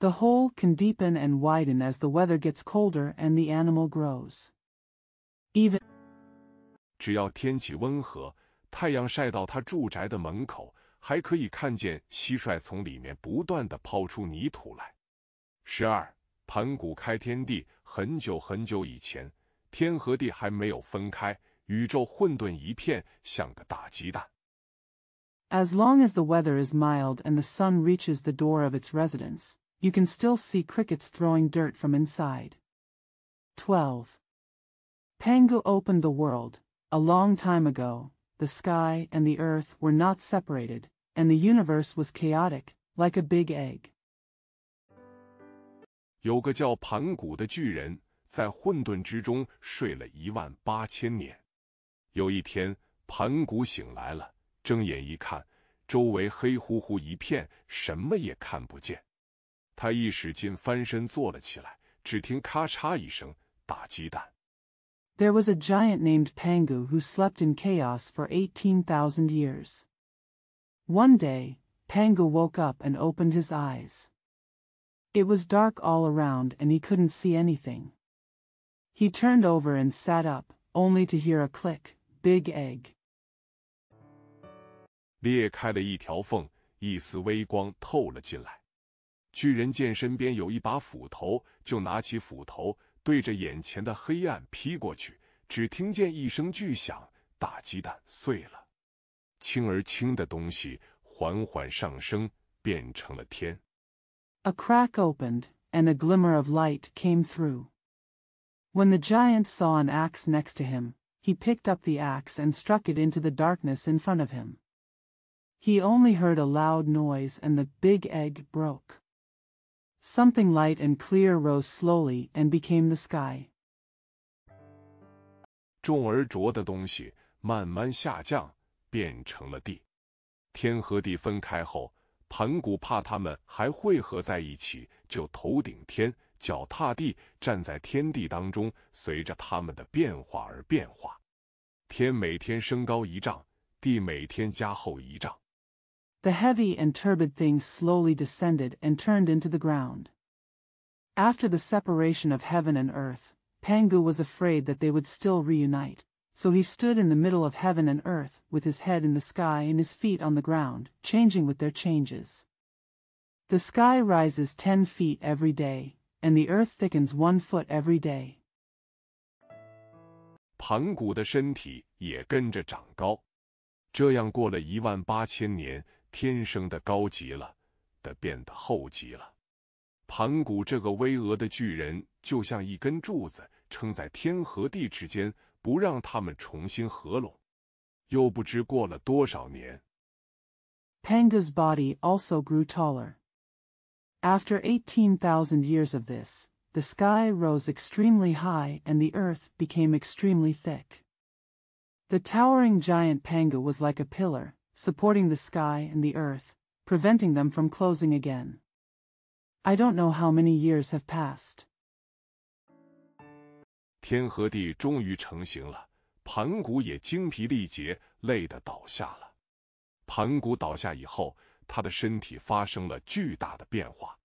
The hole can deepen and widen as the weather gets colder and the animal grows. Even 只要天气温和，太阳晒到他住宅的门口，还可以看见蟋蟀从里面不断的抛出泥土来。十二，盘古开天地，很久很久以前，天和地还没有分开，宇宙混沌一片，像个大鸡蛋。As long as the weather is mild and the sun reaches the door of its residence, you can still see crickets throwing dirt from inside. 12. Pangu opened the world. A long time ago, the sky and the earth were not separated, and the universe was chaotic, like a big egg. 有个叫盘古的巨人，在混沌之中睡了一万八千年。有一天，盘古醒来了，睁眼一看，周围黑乎乎一片，什么也看不见。他一使劲翻身坐了起来，只听咔嚓一声打鸡蛋。There was a giant named Pangu who slept in chaos for 18,000 years. One day, Pangu woke up and opened his eyes. It was dark all around and he couldn't see anything. He turned over and sat up, only to hear a click, big egg. 裂开了一条缝，一丝微光透了进来。巨人见身边有一把斧头，就拿起斧头对着眼前的黑暗劈过去。只听见一声巨响，大鸡蛋碎了，轻而轻的东西缓缓上升，变成了天。A crack opened, and a glimmer of light came through. When the giant saw an axe next to him, he picked up the axe and struck it into the darkness in front of him. He only heard a loud noise and the big egg broke. Something light and clear rose slowly and became the sky. 重而浊的东西慢慢下降，变成了地。天和地分开后，盘古怕他们还汇合在一起，就头顶天，脚踏地，站在天地当中，随着他们的变化而变化。天每天升高一丈，地每天加厚一丈。The heavy and turbid thing slowly descended and turned into the ground. After the separation of heaven and earth, Pangu was afraid that they would still reunite, so he stood in the middle of heaven and earth, with his head in the sky and his feet on the ground, changing with their changes. The sky rises ten feet every day, and the earth thickens one foot every day. 盘古的身体也跟着长高，这样过了一万八千年，，Panga's body also grew taller. After 18,000 years of this, the sky rose extremely high and the earth became extremely thick. The towering giant Panga was like a pillar, supporting the sky and the earth, preventing them from closing again. I don't know how many years have passed. 天和地终于成型了，盘古也精疲力竭，累得倒下了。盘古倒下以后，他的身体发生了巨大的变化，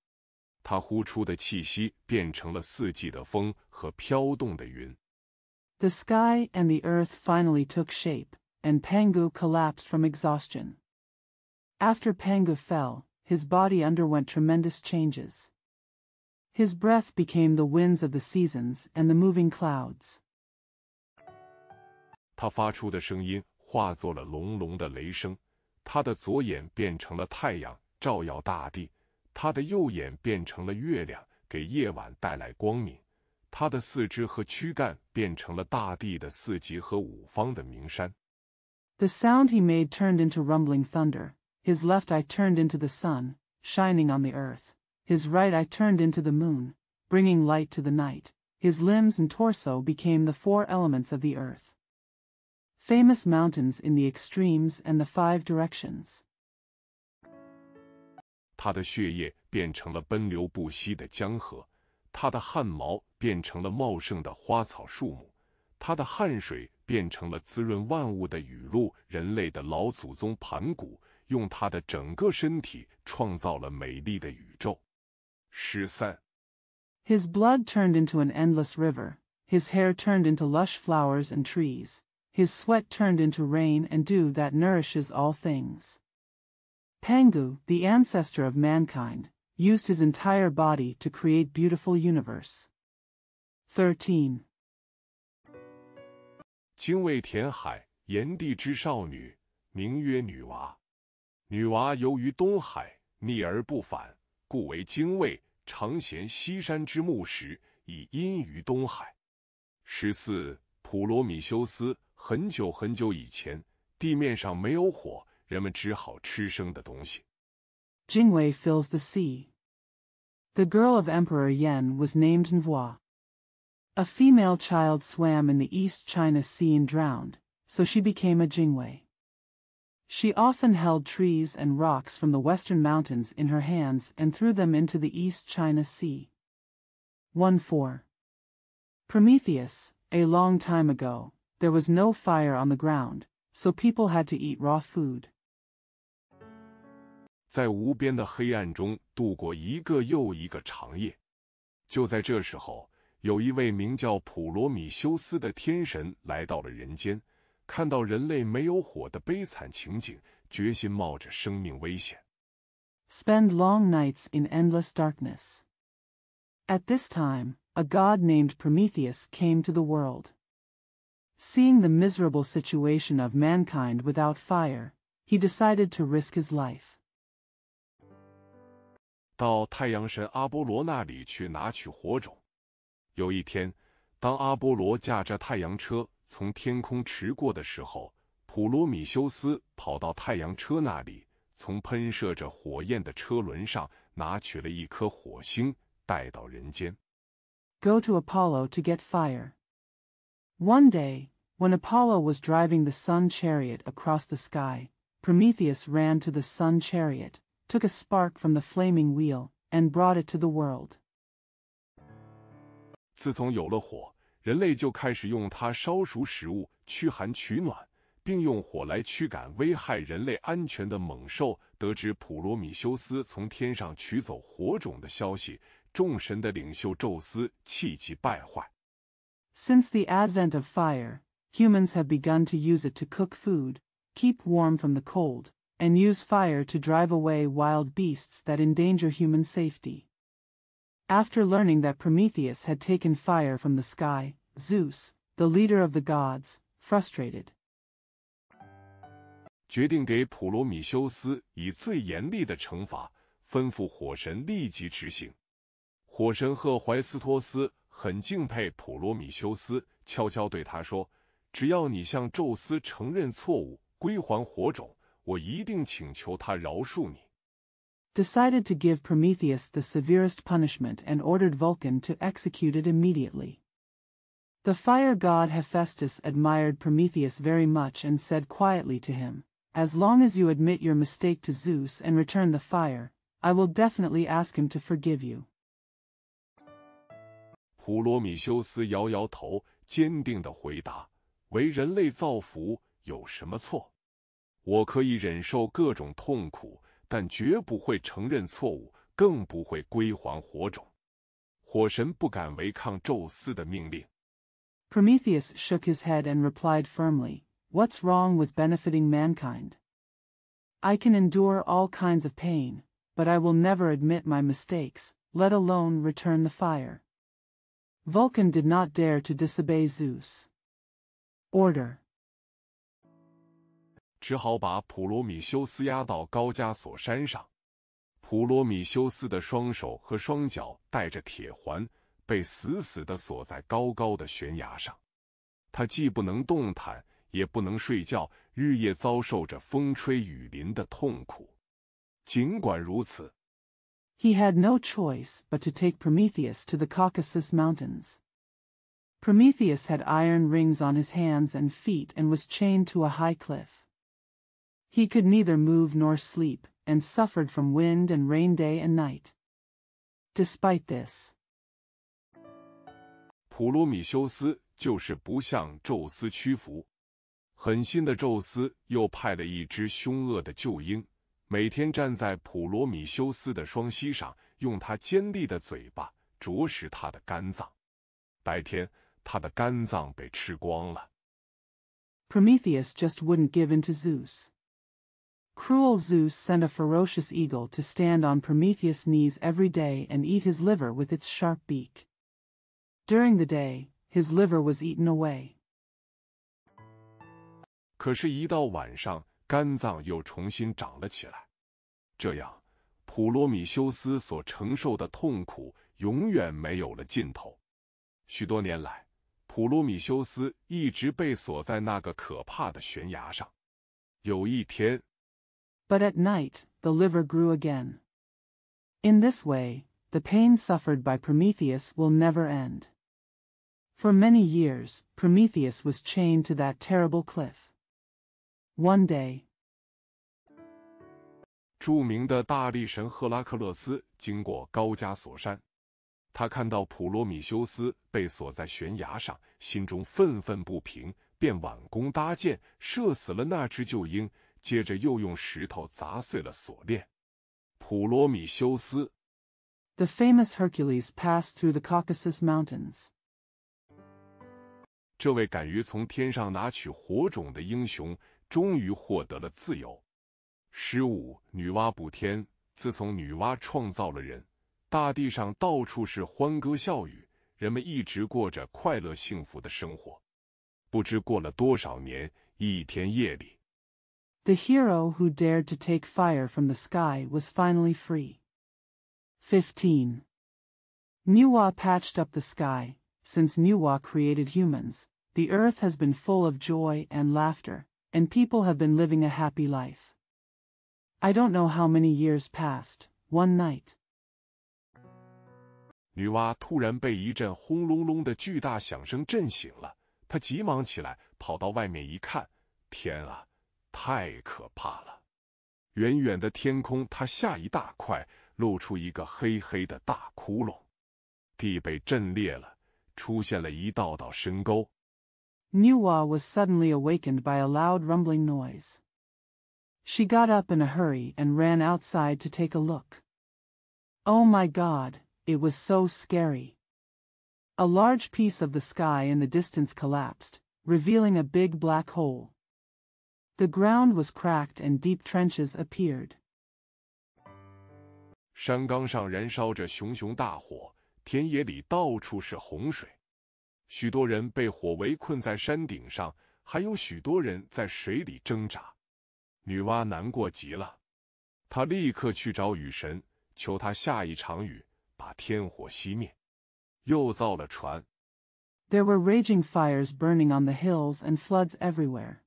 他呼出的气息变成了四季的风和飘动的云。The sky and the earth finally took shape and Pangu collapsed from exhaustion. After Pangu fell, his body underwent tremendous changes. His breath became the winds of the seasons and the moving clouds. 他发出的声音化作了隆隆的雷声，他的左眼变成了太阳，照耀大地；他的右眼变成了月亮，给夜晚带来光明；他的四肢和躯干变成了大地的四极和五方的名山。the sound he made turned into rumbling thunder, his left eye turned into the sun, shining on the earth, his right eye turned into the moon, bringing light to the night, his limbs and torso became the four elements of the earth. Famous mountains in the extremes and the five directions. 他的血液变成了奔流不息的江河，他的汗毛变成了茂盛的花草树木，他的汗水变成了滋润万物的雨露。人类的老祖宗盘古用他的整个身体创造了美丽的宇宙。十三，His blood turned into an endless river. His hair turned into lush flowers and trees. His sweat turned into rain and dew that nourishes all things. Pangu, the ancestor of mankind, used his entire body to create beautiful universe. 13. 精卫填海，炎帝之少女，名曰女娃。女娃游于东海，溺而不返，故为精卫，常衔西山之木石，以堙于东海。十四，普罗米修斯。很久很久以前，地面上没有火，人们只好吃生的东西。精卫 fills the sea. The girl of Emperor Yan was named n v o a A female child swam in the East China Sea and drowned, so she became a Jingwei. She often held trees and rocks from the western mountains in her hands and threw them into the East China Sea. 1 4. Prometheus, a long time ago, there was no fire on the ground, so people had to eat raw food. 在无边的黑暗中度过一个又一个长夜。就在这时候，有一位名叫普罗米修斯的天神来到了人间，看到人类没有火的悲惨情景，决心冒着生命危险。Spend long nights in endless darkness. At this time, a god named Prometheus came to the world. Seeing the miserable situation of mankind without fire, he decided to risk his life. 到太阳神阿波罗那里去拿取火种。有一天，当阿波罗驾着太阳车从天空驰过的时候，普罗米修斯跑到太阳车那里，从喷射着火焰的车轮上拿取了一颗火星，带到人间。Go to Apollo to get fire. One day, when Apollo was driving the sun chariot across the sky, Prometheus ran to the sun chariot, took a spark from the flaming wheel, and brought it to the world. 自从有了火，人类就开始用它烧熟食物、驱寒取暖，并用火来驱赶危害人类安全的猛兽。得知普罗米修斯从天上取走火种的消息，众神的领袖宙斯气急败坏。Since the advent of fire, humans have begun to use it to cook food, keep warm from the cold, and use fire to drive away wild beasts that endanger human safety. After learning that Prometheus had taken fire from the sky, Zeus, the leader of the gods, frustrated. 决定给普罗米修斯以最严厉的惩罚，吩咐火神立即执行。火神赫淮斯托斯很敬佩普罗米修斯，悄悄对他说：“只要你向宙斯承认错误，归还火种，我一定请求他饶恕你。” decided to give Prometheus the severest punishment and ordered Vulcan to execute it immediately. The fire god Hephaestus admired Prometheus very much and said quietly to him, As long as you admit your mistake to Zeus and return the fire, I will definitely ask him to forgive you. 普罗米修斯摇摇头，坚定地回答：“为人类造福有什么错？我可以忍受各种痛苦，但绝不会承认错误，更不会归还火种。火神不敢违抗宙斯的命令。Prometheus shook his head and replied firmly, What's wrong with benefiting mankind? I can endure all kinds of pain, but I will never admit my mistakes, let alone return the fire. Vulcan did not dare to disobey Zeus. Order. 只好把普罗米修斯押到高加索山上。普罗米修斯的双手和双脚带着铁环，被死死地锁在高高的悬崖上。他既不能动弹，也不能睡觉，日夜遭受着风吹雨淋的痛苦。尽管如此，He had no choice but to take Prometheus to the Caucasus Mountains. Prometheus had iron rings on his hands and feet and was chained to a high cliff. He could neither move nor sleep, and suffered from wind and rain day and night. Despite this, 普罗米修斯就是不向宙斯屈服。狠心的宙斯又派了一只凶恶的鹫鹰，每天站在普罗米修斯的双膝上，用它尖利的嘴巴啄食他的肝脏。白天，他的肝脏被吃光了。Prometheus just wouldn't give in to Zeus. Cruel Zeus sent a ferocious eagle to stand on Prometheus' knees every day and eat his liver with its sharp beak. During the day, his liver was eaten away. 可是，一到晚上，肝脏又重新长了起来。这样，普罗米修斯所承受的痛苦永远没有了尽头。许多年来，普罗米修斯一直被锁在那个可怕的悬崖上。有一天，but at night, the liver grew again. In this way, the pain suffered by Prometheus will never end. For many years, Prometheus was chained to that terrible cliff. One day, 接着又用石头砸碎了锁链。普罗米修斯，the famous Hercules passed through the Caucasus Mountains。这位敢于从天上拿取火种的英雄，终于获得了自由。十五，女娲补天。自从女娲创造了人，大地上到处是欢歌笑语，人们一直过着快乐幸福的生活。不知过了多少年，一天夜里。The hero who dared to take fire from the sky was finally free. 15. Nuwa patched up the sky, since Nuwa created humans, the earth has been full of joy and laughter, and people have been living a happy life. I don't know how many years passed, one night. 女娲突然被一阵轰隆隆的巨大响声震醒了，她急忙起来，跑到外面一看，天啊，太可怕了！远远的天空，它下一大块，露出一个黑黑的大窟窿，地被震裂了，出现了一道道深沟。Nuwa was suddenly awakened by a loud rumbling noise. She got up in a hurry and ran outside to take a look. Oh my god, it was so scary. A large piece of the sky in the distance collapsed, revealing a big black hole. The ground was cracked and deep trenches appeared. 山岗上燃烧着熊熊大火，田野里到处是洪水，许多人被火围困在山顶上，还有许多人在水里挣扎。女娲难过极了，她立刻去找雨神，求他下一场雨，把天火熄灭。又造了船。There were raging fires burning on the hills and floods everywhere.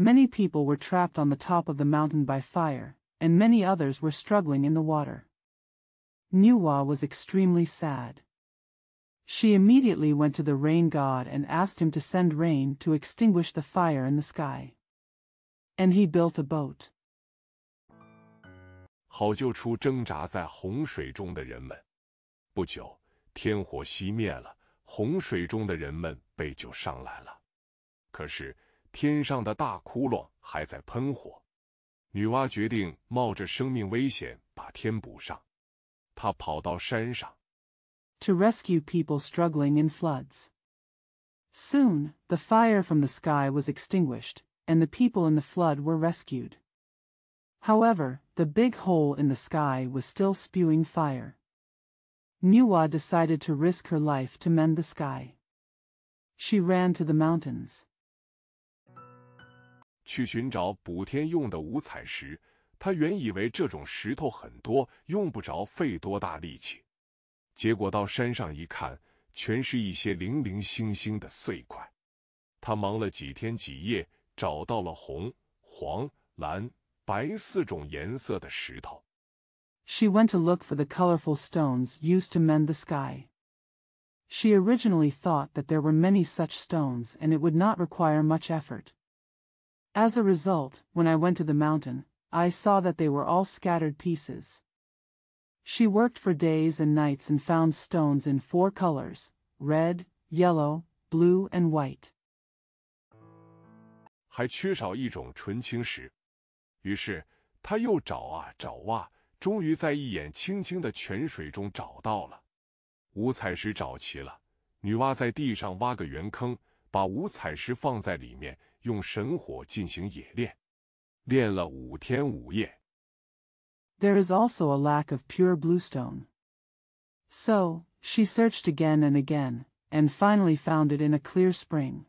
Many people were trapped on the top of the mountain by fire, and many others were struggling in the water. Nuwa was extremely sad. She immediately went to the rain god and asked him to send rain to extinguish the fire in the sky. And he built a boat. 好救出挣扎在洪水中的人们。不久，天火熄灭了，洪水中的人们被救上来了。可是 to rescue people struggling in floods. Soon, the fire from the sky was extinguished, and the people in the flood were rescued. However, the big hole in the sky was still spewing fire. Nuwa decided to risk her life to mend the sky. She ran to the mountains. 去寻找补天用的五彩石，他原以为这种石头很多，用不着费多大力气。结果到山上一看，全是一些零零星星的碎块。他忙了几天几夜，找到了红、黄、蓝、白四种颜色的石头。She went to look for the colorful stones used to mend the sky. She originally thought that there were many such stones and it would not require much effort. As a result, when I went to the mountain, I saw that they were all scattered pieces. She worked for days and nights and found stones in four colors, red, yellow, blue and white. 还缺少一种纯青石，于是他又找啊找啊，终于在一眼清清的泉水中找到了五彩石。找齐了，女娲在地上挖个圆坑，把五彩石放在里面，用神火进行冶炼，炼了五天五夜。There is also a lack of pure bluestone. So, she searched again and again, and finally found it in a clear spring.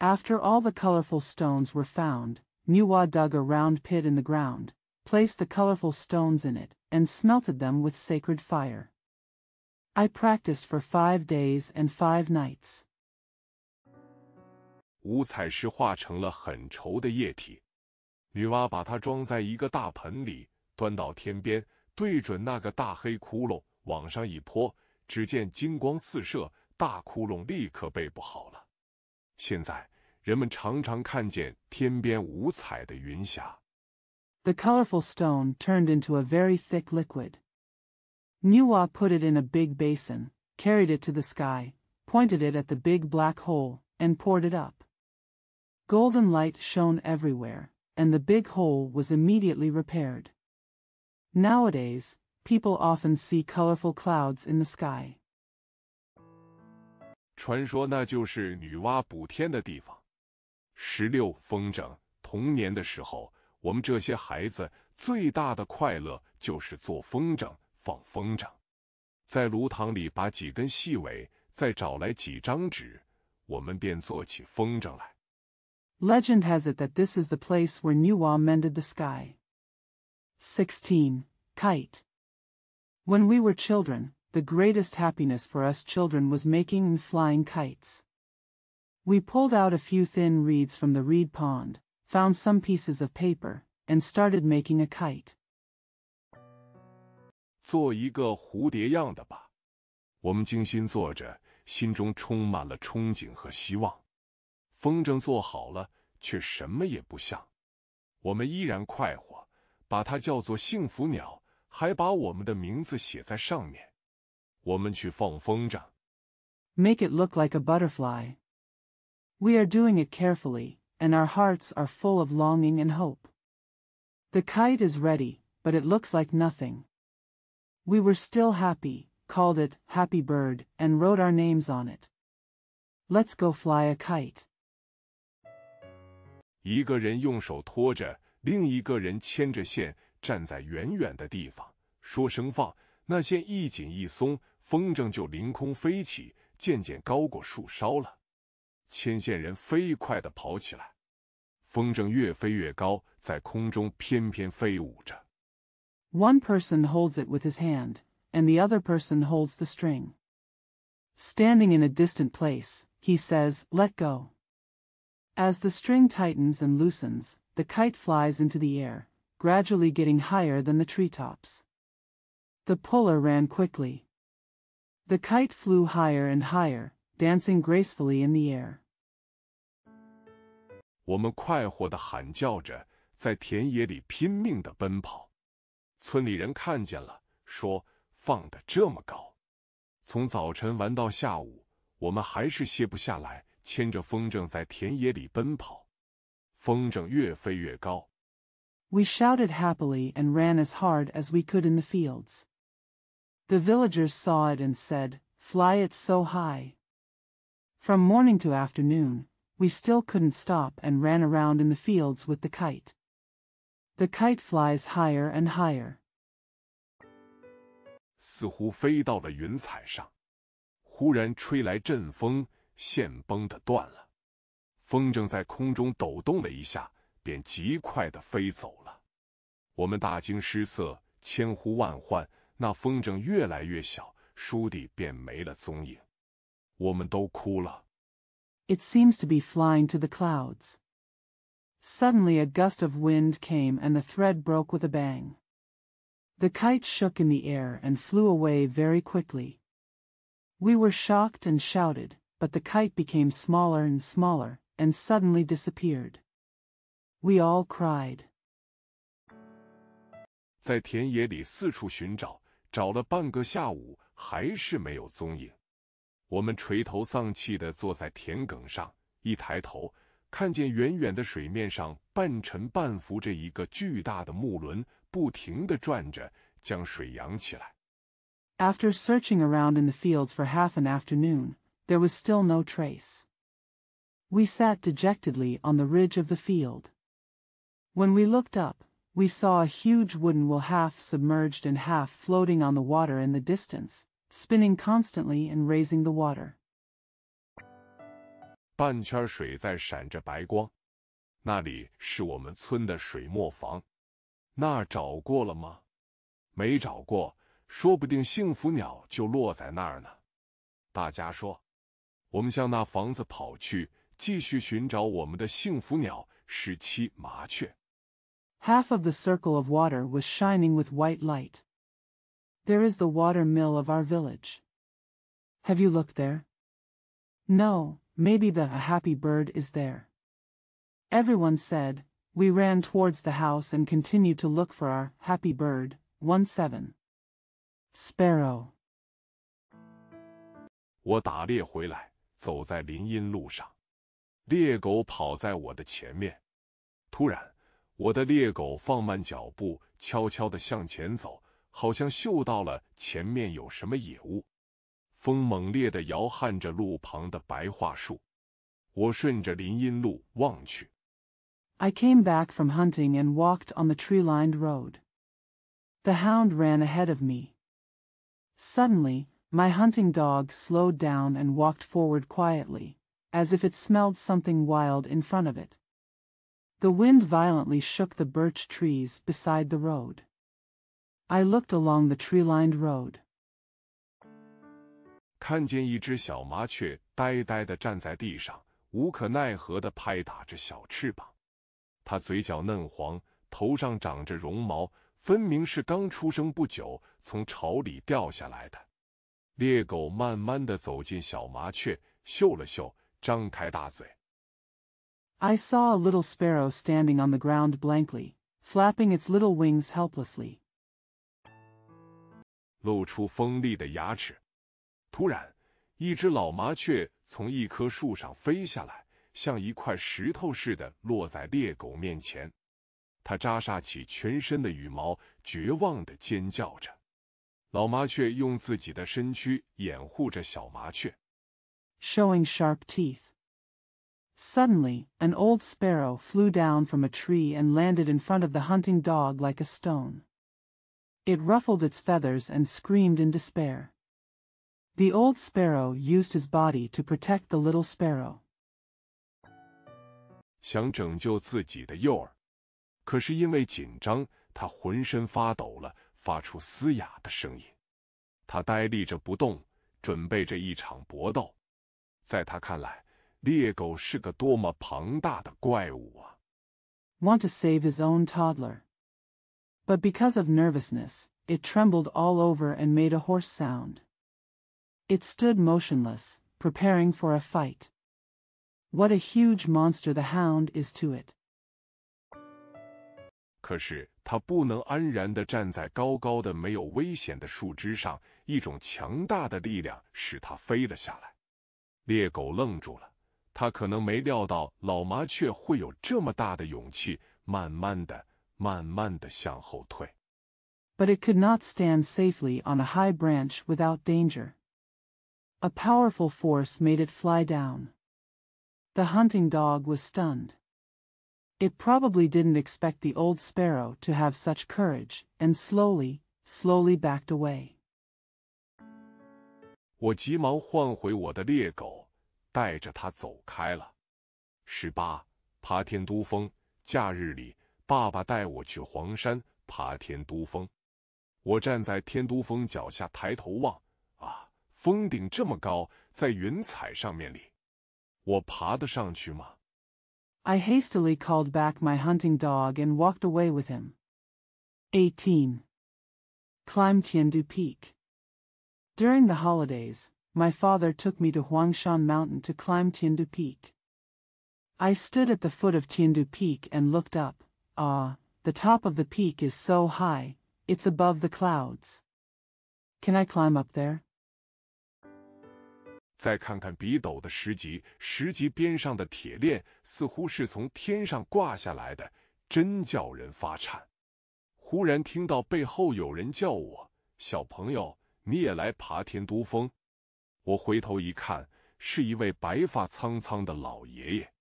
After all the colorful stones were found, Nuwa dug a round pit in the ground, placed the colorful stones in it, and smelted them with sacred fire. I practiced for five days and five nights. 五彩石化成了很稠的液体，女娲把它装在一个大盆里，端到天边，对准那个大黑窟窿，往上一泼，只见金光四射，大窟窿立刻被补好了。现在人们常常看见天边五彩的云霞。The colorful stone turned into a very thick liquid. Nuwa put it in a big basin, carried it to the sky, pointed it at the big black hole, and poured it up. Golden light shone everywhere, and the big hole was immediately repaired. Nowadays, people often see colorful clouds in the sky. 传说那就是女娲补天的地方。十六风筝童年的时候，我们这些孩子最大的快乐就是做风筝、放风筝。在炉膛里拔几根细尾，再找来几张纸，我们便做起风筝来。Legend has it that this is the place where Nuwa mended the sky. 16. Kite. When we were children, the greatest happiness for us children was making and flying kites. We pulled out a few thin reeds from the reed pond, found some pieces of paper, and started making a kite. 做一个蝴蝶样的吧。我们精心做着，心中充满了憧憬和希望。风筝做好了，却什么也不像。我们依然快活，把它叫做幸福鸟，还把我们的名字写在上面。我们去放风筝。Make it look like a butterfly. We are doing it carefully, and our hearts are full of longing and hope. The kite is ready, but it looks like nothing. We were still happy, called it Happy Bird, and wrote our names on it. Let's go fly a kite. 一个人用手托着，另一个人牵着线，站在远远的地方，说声放，那线一紧一松，风筝就凌空飞起，渐渐高过树梢了。牵线人飞快地跑起来，风筝越飞越高，在空中翩翩飞舞着。One person holds it with his hand, and the other person holds the string. Standing in a distant place, he says, "Let go." As the string tightens and loosens, the kite flies into the air, gradually getting higher than the treetops. The puller ran quickly. The kite flew higher and higher, dancing gracefully in the air. 我们快活地喊叫着，在田野里拼命地奔跑。村里人看见了，说：“放得这么高！”从早晨玩到下午，我们还是歇不下来。牵着风筝在田野里奔跑。风筝越飞越高。We shouted happily and ran as hard as we could in the fields. The villagers saw it and said, Fly it so high. From morning to afternoon, we still couldn't stop and ran around in the fields with the kite. The kite flies higher and higher. 似乎飞到了云彩上，忽然吹来阵风，it seems to be flying to the clouds. Suddenly a gust of wind came and the thread broke with a bang. The kite shook in the air and flew away very quickly. We were shocked and shouted, but the kite became smaller and smaller, and suddenly disappeared. We all cried. 在田野里四处寻找，找了半个下午，还是没有踪影。我们垂头丧气地坐在田埂上，一抬头，看见远远的水面上半沉半浮着一个巨大的木轮，不停地转着，将水扬起来。After searching around in the fields for half an afternoon, there was still no trace. We sat dejectedly on the ridge of the field. When we looked up, we saw a huge wooden wheel half submerged and half floating on the water in the distance, spinning constantly and raising the water. 我们向那房子跑去，继续寻找我们的幸福鸟——十七麻雀。Half of the circle of water was shining with white light. There is the water mill of our village. Have you looked there? No, maybe the happy bird is there. Everyone said, we ran towards the house and continued to look for our happy bird, 17. Sparrow. 我打猎回来。走在林荫路上，猎狗跑在我的前面。突然，我的猎狗放慢脚步，悄悄地向前走，好像嗅到了前面有什么野物。风猛烈地摇撼着路旁的白桦树。我顺着林荫路望去。I came back from hunting and walked on the tree lined road. The hound ran ahead of me. Suddenly, my hunting dog slowed down and walked forward quietly, as if it smelled something wild in front of it. The wind violently shook the birch trees beside the road. I looked along the tree-lined road. 看见一只小麻雀呆呆地站在地上，无可奈何地拍打着小翅膀。它嘴角嫩黄，头上长着绒毛，分明是刚出生不久从巢里掉下来的。猎狗慢慢的走进小麻雀，嗅了嗅，张开大嘴。I saw a little sparrow standing on the ground blankly, flapping its little wings helplessly, 露出锋利的牙齿。突然，一只老麻雀从一棵树上飞下来，像一块石头似的落在猎狗面前。它扎煞起全身的羽毛，绝望的尖叫着。老麻雀用自己的身躯掩护着小麻雀，showing sharp teeth. Suddenly, an old sparrow flew down from a tree and landed in front of the hunting dog like a stone. It ruffled its feathers and screamed in despair. The old sparrow used his body to protect the little sparrow. 想拯救自己的诱饵，可是因为紧张，他浑身发抖了，发出嘶哑的声音。他呆立着不动，准备着一场搏斗。在他看来，猎狗是个多么庞大的怪物啊！Want to save his own toddler, but because of nervousness, it trembled all over and made a hoarse sound. It stood motionless, preparing for a fight. What a huge monster the hound is to it. 可是它不能安然地站在高高的、没有危险的树枝上，一种强大的力量使它飞了下来。猎狗愣住了，它可能没料到老麻雀会有这么大的勇气，慢慢的、慢慢的向后退。But it could not stand safely on a high branch without danger. A powerful force made it fly down. The hunting dog was stunned. It probably didn't expect the old sparrow to have such courage, and slowly, slowly backed away. 我急忙唤回我的猎狗，带着它走开了。十八，爬天都峰。假日里，爸爸带我去黄山爬天都峰。我站在天都峰脚下，抬头望，啊，峰顶这么高，在云彩上面里，我爬得上去吗？I hastily called back my hunting dog and walked away with him. 18. Climb Du Peak. During the holidays, my father took me to Huangshan Mountain to climb Du Peak. I stood at the foot of Du Peak and looked up. Ah, the top of the peak is so high, it's above the clouds. Can I climb up there? 再看看笔斗的石级，石级边上的铁链似乎是从天上挂下来的，真叫人发颤。忽然听到背后有人叫我：“小朋友，你也来爬天都峰？”我回头一看，是一位白发苍苍的老爷爷。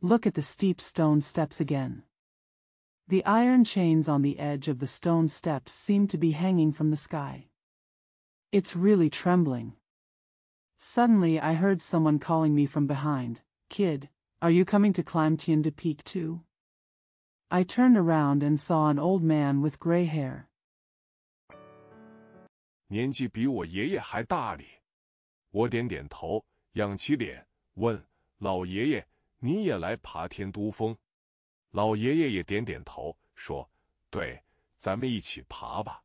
Look at the steep stone steps again. The iron chains on the edge of the stone steps seem to be hanging from the sky. It's really trembling. Suddenly I heard someone calling me from behind, Kid, are you coming to climb Tienda Peak too? I turned around and saw an old man with gray hair. 年纪比我爷爷还大哩。我点点头，仰起脸问：“老爷爷，你也来爬天都峰？”老爷爷也点点头说：“对，咱们一起爬吧。”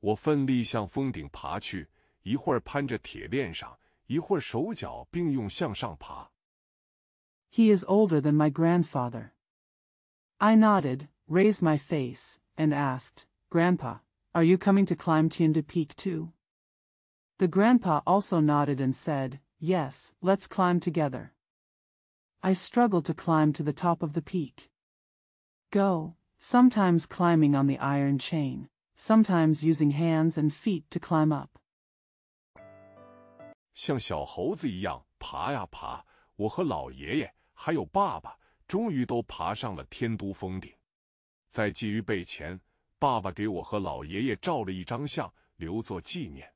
我奋力向峰顶爬去，一会儿攀着铁链上，一会儿手脚并用向上爬。He is older than my grandfather. I nodded, raised my face, and asked, Grandpa, are you coming to climb Tiende Peak too? The grandpa also nodded and said, Yes, let's climb together. I struggled to climb to the top of the peak. Go, sometimes climbing on the iron chain, sometimes using hands and feet to climb up. 像小猴子一样爬呀爬，我和老爷爷还有爸爸，终于都爬上了天都峰顶。在鲫鱼背前，爸爸给我和老爷爷照了一张相，留作纪念。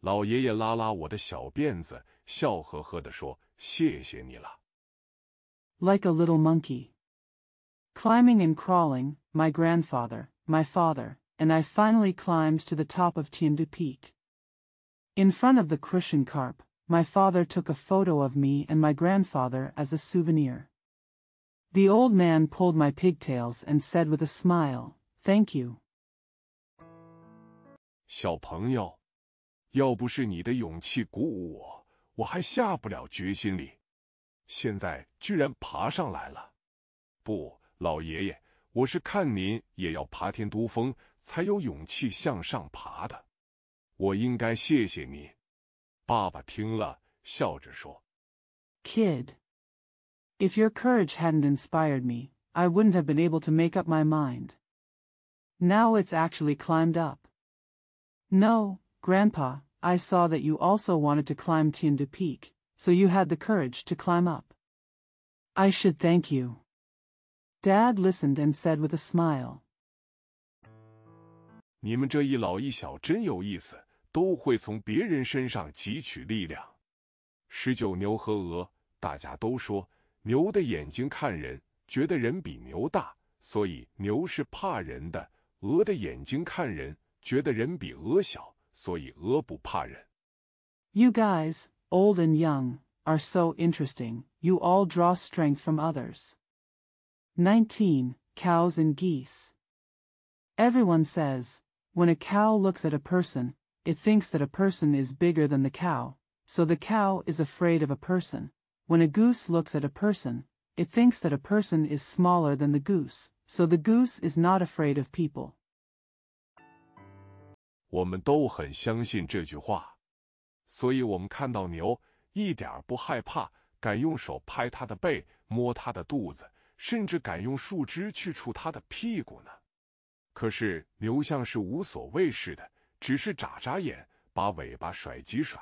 老爷爷拉拉我的小辫子，笑呵呵的说：“谢谢你了。” Like a little monkey, climbing and crawling, my grandfather, my father, and I finally climbed to the top of t i n Du Peak. In front of the Crucian carp, my father took a photo of me and my grandfather as a souvenir. The old man pulled my pigtails and said with a smile, Thank you. 小朋友，要不是你的勇气鼓舞我，我还下不了决心里。现在居然爬上来了！不，老爷爷，我是看您也要爬天都峰，才有勇气向上爬的。：“Kid, if your courage hadn't inspired me, I wouldn't have been able to make up my mind. Now it's actually climbed up. No, Grandpa, I saw that you also wanted to climb Tinda Peak, so you had the courage to climb up. I should thank you. Dad listened and said with a smile. 你们这一老一小真有意思。都会从别人身上汲取力量。十九牛和鹅，大家都说牛的眼睛看人，觉得人比牛大，所以牛是怕人的；鹅的眼睛看人，觉得人比鹅小，所以鹅不怕人。You guys, old and young, are so interesting. You all draw strength from others. 19. Cows and geese. Everyone says, when a cow looks at a person, it thinks that a person is bigger than the cow, so the cow is afraid of a person. When a goose looks at a person, it thinks that a person is smaller than the goose, so the goose is not afraid of people. 我们都很相信这句话，所以我们看到牛一点不害怕，敢用手拍它的背，摸它的肚子，甚至敢用树枝去触它的屁股呢。可是牛像是无所谓似的，只是眨眨眼，把尾巴甩几甩。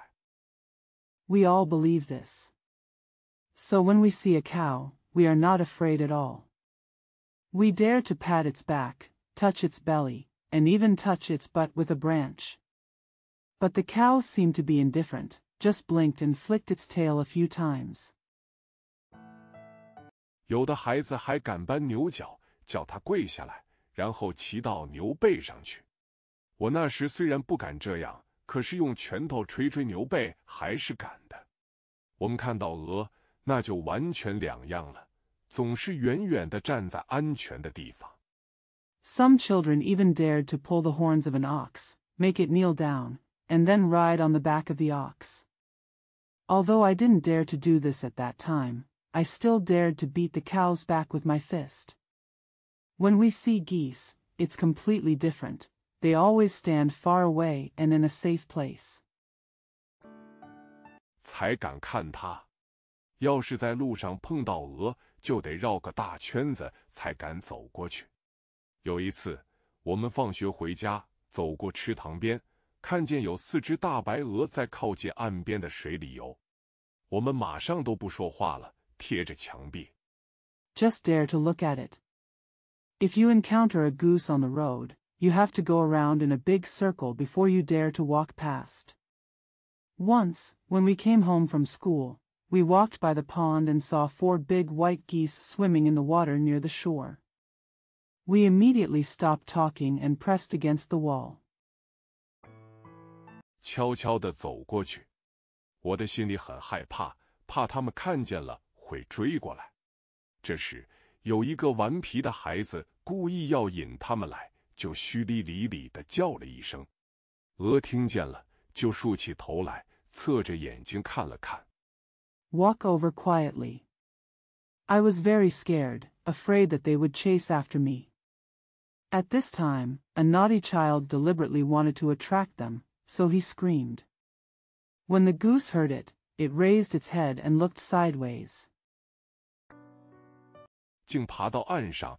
We all believe this. So when we see a cow, we are not afraid at all. We dare to pat its back, touch its belly, and even touch its butt with a branch. But the cow seemed to be indifferent, just blinked and flicked its tail a few times. 有的孩子还敢搬牛角，叫他跪下来，然后骑到牛背上去。我那时虽然不敢这样，可是用拳头捶捶牛背还是敢的。我们看到鹅，那就完全两样了，总是远远的站在安全的地方。Some children even dared to pull the horns of an ox, make it kneel down, and then ride on the back of the ox. Although I didn't dare to do this at that time, I still dared to beat the cow's back with my fist. When we see geese, it's completely different they always stand far away and in a safe place. 才敢看他，要是在路上碰到鹅，就得绕个大圈子才敢走过去。有一次，我们放学回家，走过池塘边，看见有四只大白鹅在靠近岸边的水里游，我们马上都不说话了，贴着墙壁。Just dare to look at it. If you encounter a goose on the road, you have to go around in a big circle before you dare to walk past. Once, when we came home from school, we walked by the pond and saw four big white geese swimming in the water near the shore. We immediately stopped talking and pressed against the wall. 悄悄地走过去，我的心里很害怕，怕他们看见了会追过来。这时，有一个顽皮的孩子故意要引他们来，就虚哩哩哩的叫了一声。鹅听见了，就竖起头来，侧着眼睛看了看。Walk over quietly. I was very scared, afraid that they would chase after me. At this time, a naughty child deliberately wanted to attract them, so he screamed. When the goose heard it, it raised its head and looked sideways. 竟爬到岸上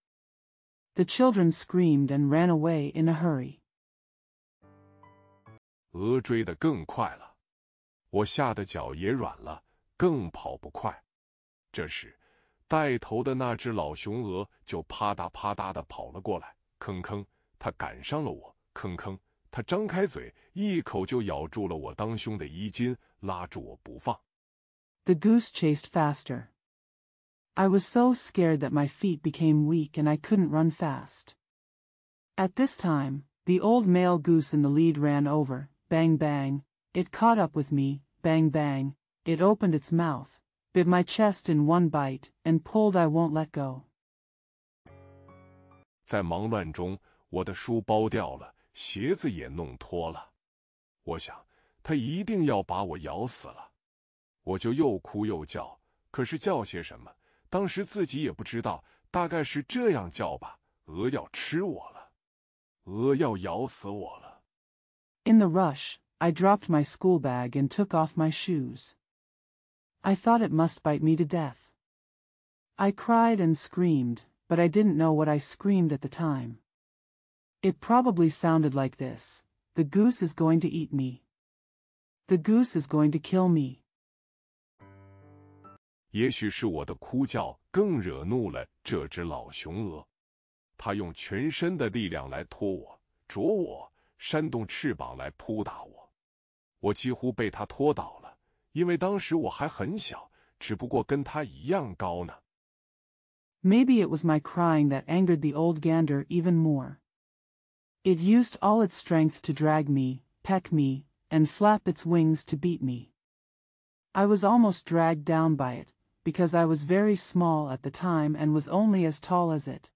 The children screamed and ran away in a hurry. 鹅追得更快了，我吓得脚也软了，更跑不快。这时，带头的那只老雄鹅就啪嗒啪嗒的跑了过来，吭吭，它赶上了我，吭吭，它张开嘴，一口就咬住了我当胸的衣襟，拉住我不放。The goose chased faster. I was so scared that my feet became weak and I couldn't run fast. At this time, the old male goose in the lead ran over, bang bang, it caught up with me, bang bang, it opened its mouth, bit my chest in one bite, and pulled I won't let go. 在忙乱中，我的书包掉了，鞋子也弄脱了。我想，他一定要把我咬死了。我就又哭又叫，可是叫些什么 in the rush, I dropped my school bag and took off my shoes. I thought it must bite me to death. I cried and screamed, but I didn't know what I screamed at the time. It probably sounded like this The goose is going to eat me. The goose is going to kill me. 也许是我的哭叫更惹怒了这只老雄鹅，它用全身的力量来拖我、啄我，扇动翅膀来扑打我。我几乎被它拖倒了，因为当时我还很小，只不过跟它一样高呢。Maybe it was my crying that angered the old gander even more. It used all its strength to drag me, peck me, and flap its wings to beat me. I was almost dragged down by it, because I was very small at the time and was only as tall as it.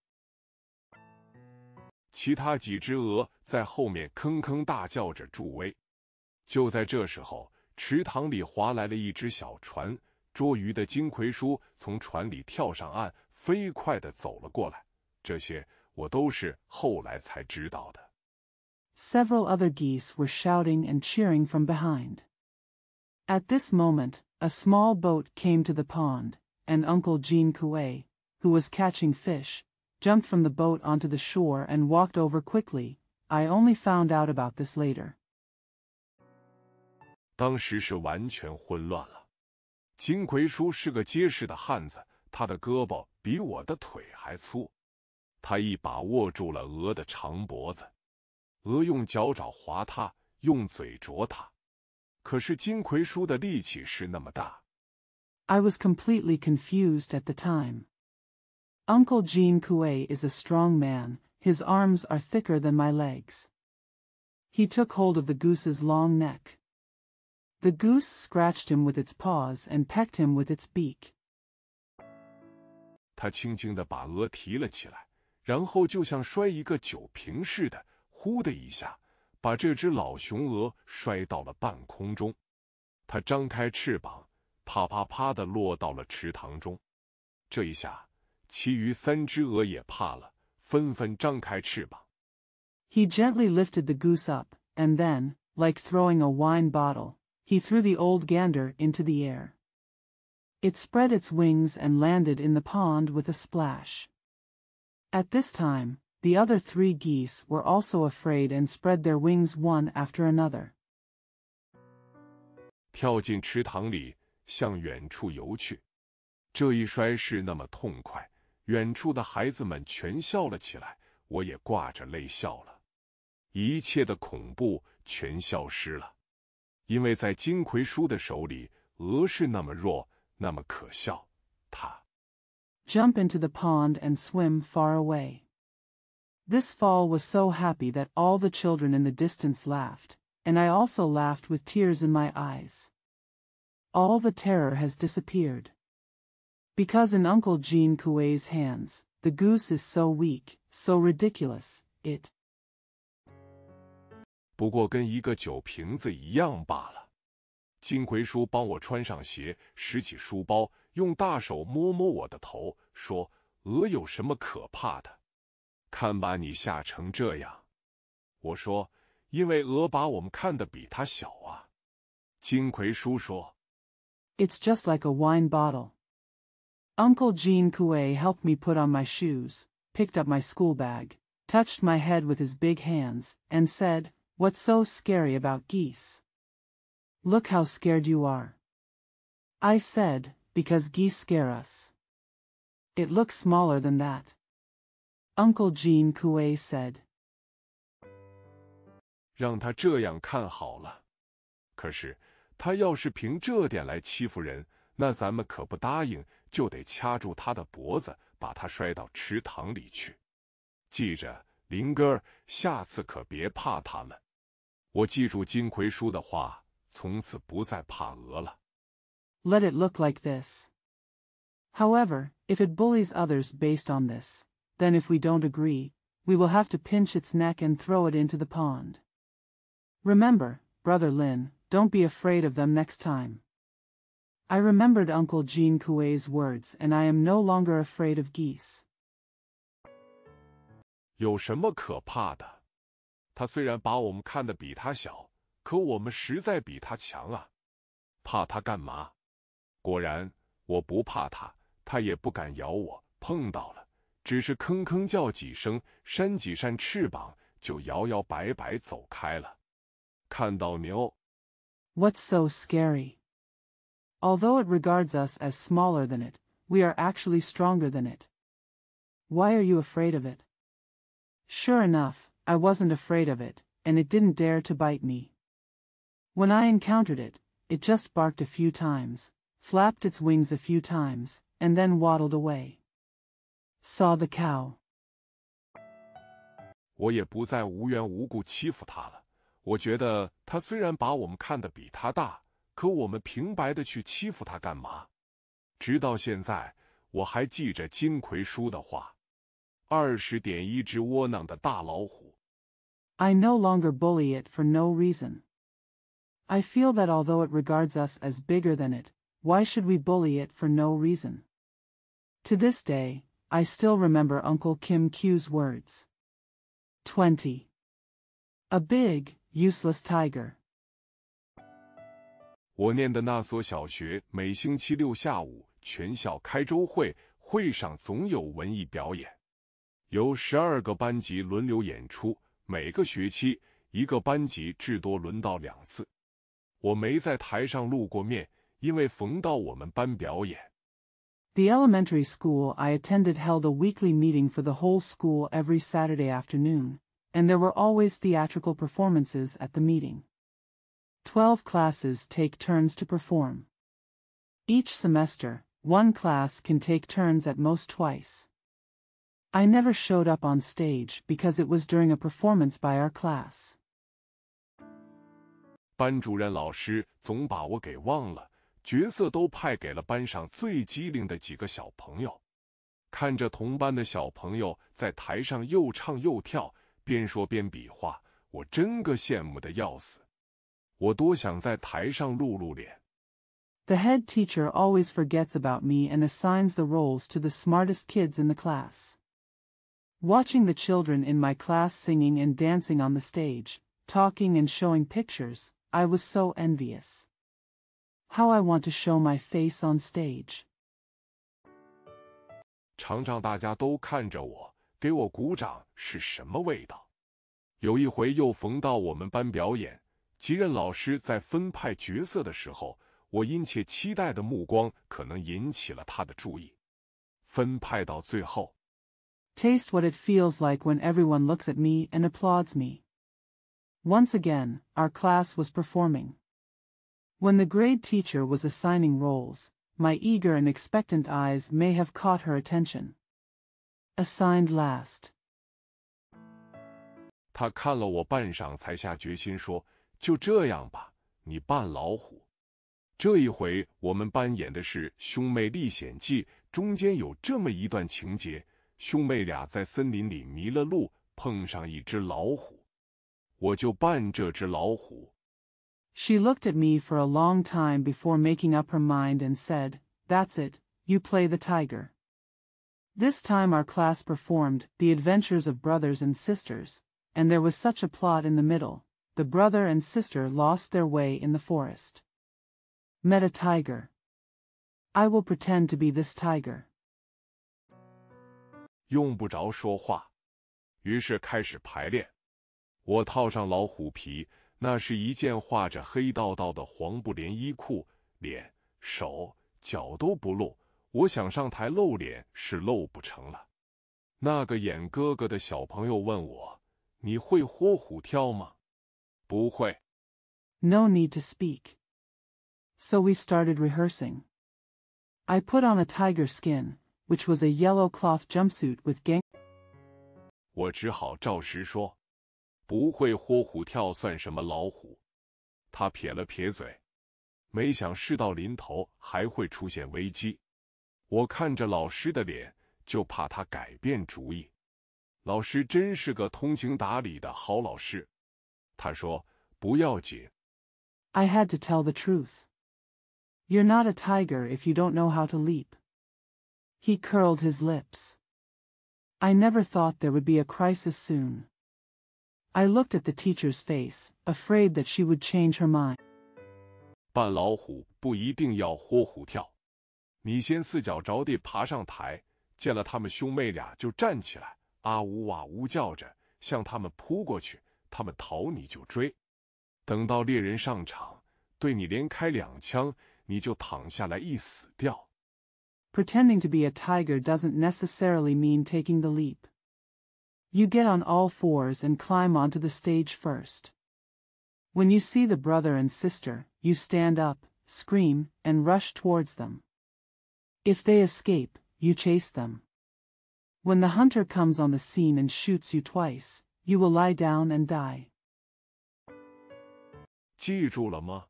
其他几只鹅在后面吭吭大叫着助威。就在这时候，池塘里划来了一只小船，捉鱼的金葵叔从船里跳上岸，飞快地走了过来。这些我都是后来才知道的。Several other geese were shouting and cheering from behind. At this moment, a small boat came to the pond, and Uncle Jean Coué, who was catching fish, jumped from the boat onto the shore and walked over quickly. I only found out about this later. 当时是完全混乱了。金奎叔是个结实的汉子，他的胳膊比我的腿还粗。他一把握住了鹅的长脖子，鹅用脚爪划他，用嘴啄他。I was completely confused at the time. Uncle Jean Kuei is a strong man, his arms are thicker than my legs. He took hold of the goose's long neck. The goose scratched him with its paws and pecked him with its beak. 他轻轻地把鹅提了起来，然后就像摔一个酒瓶似的，“呼”的一下，把这只老雄鹅摔到了半空中。它张开翅膀，啪啪啪的落到了池塘中。这一下，其余三只鹅也怕了，纷纷张开翅膀。He gently lifted the goose up, and then, like throwing a wine bottle, he threw the old gander into the air. It spread its wings and landed in the pond with a splash. At this time, the other three geese were also afraid and spread their wings one after another. 跳进池塘里，向远处游去。这一摔是那么痛快，远处的孩子们全笑了起来，我也挂着泪笑了。一切的恐怖全消失了，因为在金葵叔的手里，鹅是那么弱，那么可笑。他 jump into the pond and swim far away. This fall was so happy that all the children in the distance laughed, and I also laughed with tears in my eyes. All the terror has disappeared. Because in Uncle Jean Kuei's hands, the goose is so weak, so ridiculous, it.：“It's just like a wine bottle. Uncle Jean Kuei helped me put on my shoes, picked up my school bag, touched my head with his big hands, and said, What's so scary about geese? Look how scared you are. I said, Because geese scare us. It looks smaller than that. Uncle Jean Kuei said. "Let it look like this. However, if it bullies others based on this then if we don't agree, we will have to pinch its neck and throw it into the pond. Remember, Brother Lin, don't be afraid of them next time. I remembered Uncle Jean Kuei's words and I am no longer afraid of geese. 有什么可怕的？他虽然把我们看得比他小，可我们实在比他强啊！怕他干嘛？果然，我不怕他，他也不敢咬我，碰到了。只是吭吭叫几声，扇几扇翅膀，就摇摇摆摆走开了。看到牛，What's so scary? Although it regards us as smaller than it, we are actually stronger than it. Why are you afraid of it? Sure enough, I wasn't afraid of it, and it didn't dare to bite me. When I encountered it, it just barked a few times, flapped its wings a few times, and then waddled away saw the cow. 我也不再无缘无故欺负他了。我觉得他虽然把我们看得比他大，可我们平白的去欺负他干嘛？直到现在，我还记着金奎叔的话：“二十点一只窝囊的大老虎。” I no longer bully it for no reason. I feel that although it regards us as bigger than it, why should we bully it for no reason? To this day, I still remember Uncle Kim K's words. Twenty, a big useless tiger. 我念的那所小学，每星期六下午全校开周会，会上总有文艺表演，由十二个班级轮流演出，每个学期一个班级至多轮到两次。我没在台上露过面，因为逢到我们班表演。The elementary school I attended held a weekly meeting for the whole school every Saturday afternoon, and there were always theatrical performances at the meeting. Twelve classes take turns to perform. Each semester, one class can take turns at most twice. I never showed up on stage because it was during a performance by our class. 班主任老师总把我给忘了，角色都派给了班上最机灵的几个小朋友。看着同班的小朋友在台上又唱又跳，边说边比划，我真个羡慕的要死。我多想在台上露露脸。The head teacher always forgets about me and assigns the roles to the smartest kids in the class. Watching the children in my class singing and dancing on the stage, talking and showing pictures, I was so envious. How I want to show my face on stage. Taste what it feels like when everyone looks at me and applauds me. Once again, our class was performing. When the grade teacher was assigning roles, my eager and expectant eyes may have caught her attention. Assigned last. 他看了我半晌，才下决心说：“就这样吧，你扮老虎。”这一回我们扮演的是《兄妹历险记》，中间有这么一段情节：兄妹俩在森林里迷了路，碰上一只老虎。我就扮这只老虎。She looked at me for a long time before making up her mind and said, That's it, you play the tiger. This time our class performed The Adventures of Brothers and Sisters, and there was such a plot in the middle. The brother and sister lost their way in the forest. Met a tiger. I will pretend to be this tiger. 用不着说话，于是开始排练。我套上老虎皮，那是一件画着黑道道的黄布连衣裤，脸、手、脚都不露。我想上台露脸是露不成了。那个演哥哥的小朋友问我：“你会豁虎跳吗？”“不会。”“No need to speak.” So we started rehearsing. I put on a tiger skin, which was a yellow cloth jumpsuit with gang. 我只好照实说。不会豁虎跳算什么老虎？他撇了撇嘴，没想事到临头还会出现危机。我看着老师的脸，就怕他改变主意。老师真是个通情达理的好老师。他说：“不要紧。” I had to tell the truth. You're not a tiger if you don't know how to leap. He curled his lips. I never thought there would be a crisis soon. I looked at the teacher's face, afraid that she would change her mind. Pretending to be a tiger doesn't necessarily mean taking the leap. You get on all fours and climb onto the stage first. When you see the brother and sister, you stand up, scream, and rush towards them. If they escape, you chase them. When the hunter comes on the scene and shoots you twice, you will lie down and die. 记住了吗？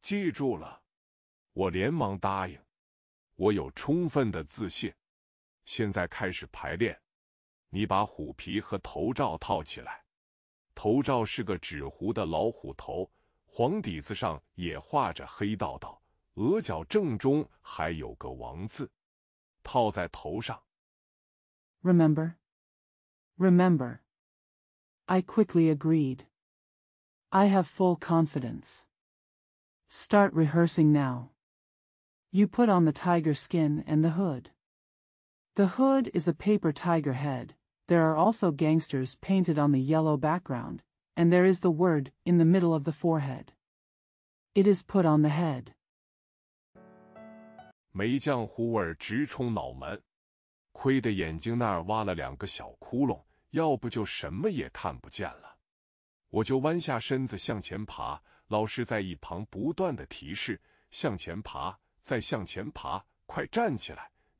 记住了。我连忙答应。我有充分的自信。现在开始排练。你把虎皮和头罩套起来。头罩是个纸糊的老虎头，黄底子上也画着黑道道，额角正中还有个王字，套在头上。Remember, remember. I quickly agreed. I have full confidence. Start rehearsing now. You put on the tiger skin and the hood. The hood is a paper tiger head. There are also gangsters painted on the yellow background, and there is the word in the middle of the forehead. It is put on the head.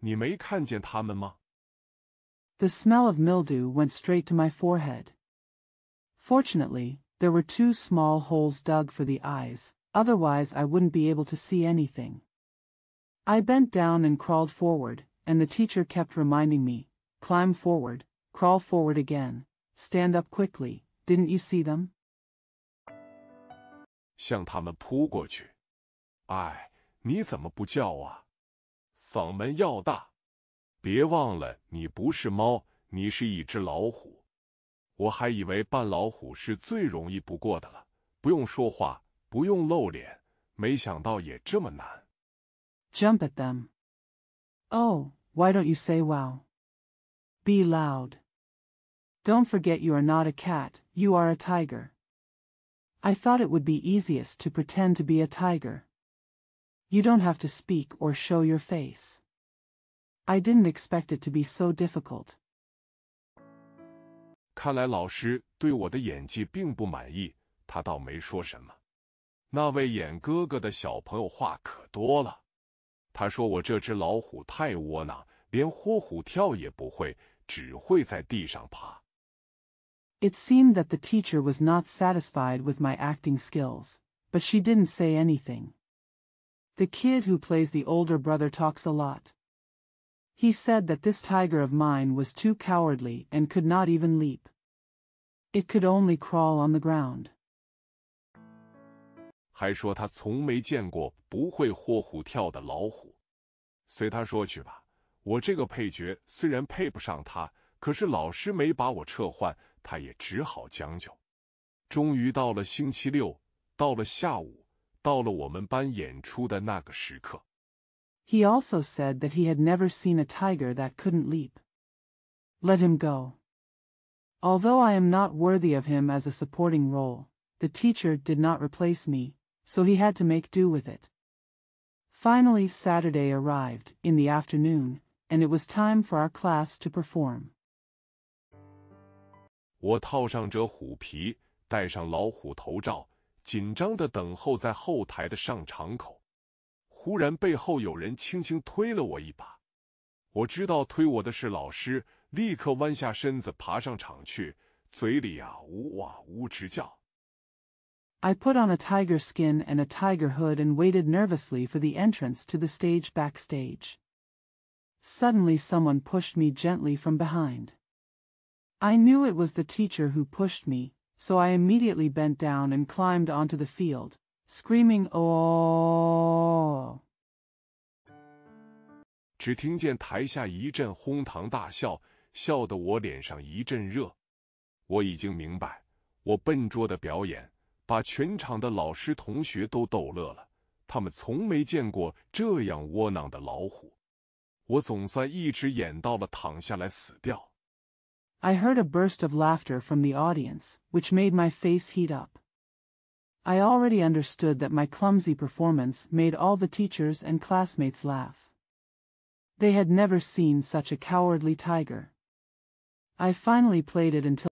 The smell of mildew went straight to my forehead. Fortunately, there were two small holes dug for the eyes, otherwise I wouldn't be able to see anything. I bent down and crawled forward, and the teacher kept reminding me, climb forward, crawl forward again, stand up quickly, didn't you see them? 向他们扑过去。哎，你怎么不叫啊？嗓门要大。别忘了，你不是猫，你是一只老虎。我还以为扮老虎是最容易不过的了，不用说话，不用露脸，没想到也这么难。Jump at them. Oh, why don't you say wow? Be loud. Don't forget you are not a cat, you are a tiger. I thought it would be easiest to pretend to be a tiger. You don't have to speak or show your face. I didn't expect it to be so difficult. 看来老师对我的演技并不满意，他倒没说什么。那位演哥哥的小朋友话可多了，他说我这只老虎太窝囊，连豁虎跳也不会，只会在地上爬。It seemed that the teacher was not satisfied with my acting skills, but she didn't say anything. The kid who plays the older brother talks a lot. He said that this tiger of mine was too cowardly and could not even leap. It could only crawl on the ground. 到了我们班演出的那个时刻。He also said that he had never seen a tiger that couldn't leap. Let him go. Although I am not worthy of him as a supporting role, the teacher did not replace me, so he had to make do with it. Finally Saturday arrived, in the afternoon, and it was time for our class to perform. 我套上这虎皮，戴上老虎头罩，紧张的等候在后台的上场口。忽然，背后有人轻轻推了我一把，我知道推我的是老师，立刻弯下身子爬上场去，嘴里啊呜哇呜直叫。I put on a tiger skin and a tiger hood and waited nervously for the entrance to the stage backstage. Suddenly someone pushed me gently from behind. I knew it was the teacher who pushed me, so I immediately bent down and climbed onto the field, screaming oh. 只听见台下一阵哄堂大笑，笑得我脸上一阵热。我已经明白，我笨拙的表演把全场的老师同学都逗乐了，他们从没见过这样窝囊的老虎。我总算一直演到了躺下来死掉。I heard a burst of laughter from the audience, which made my face heat up. I already understood that my clumsy performance made all the teachers and classmates laugh. They had never seen such a cowardly tiger. I finally played it until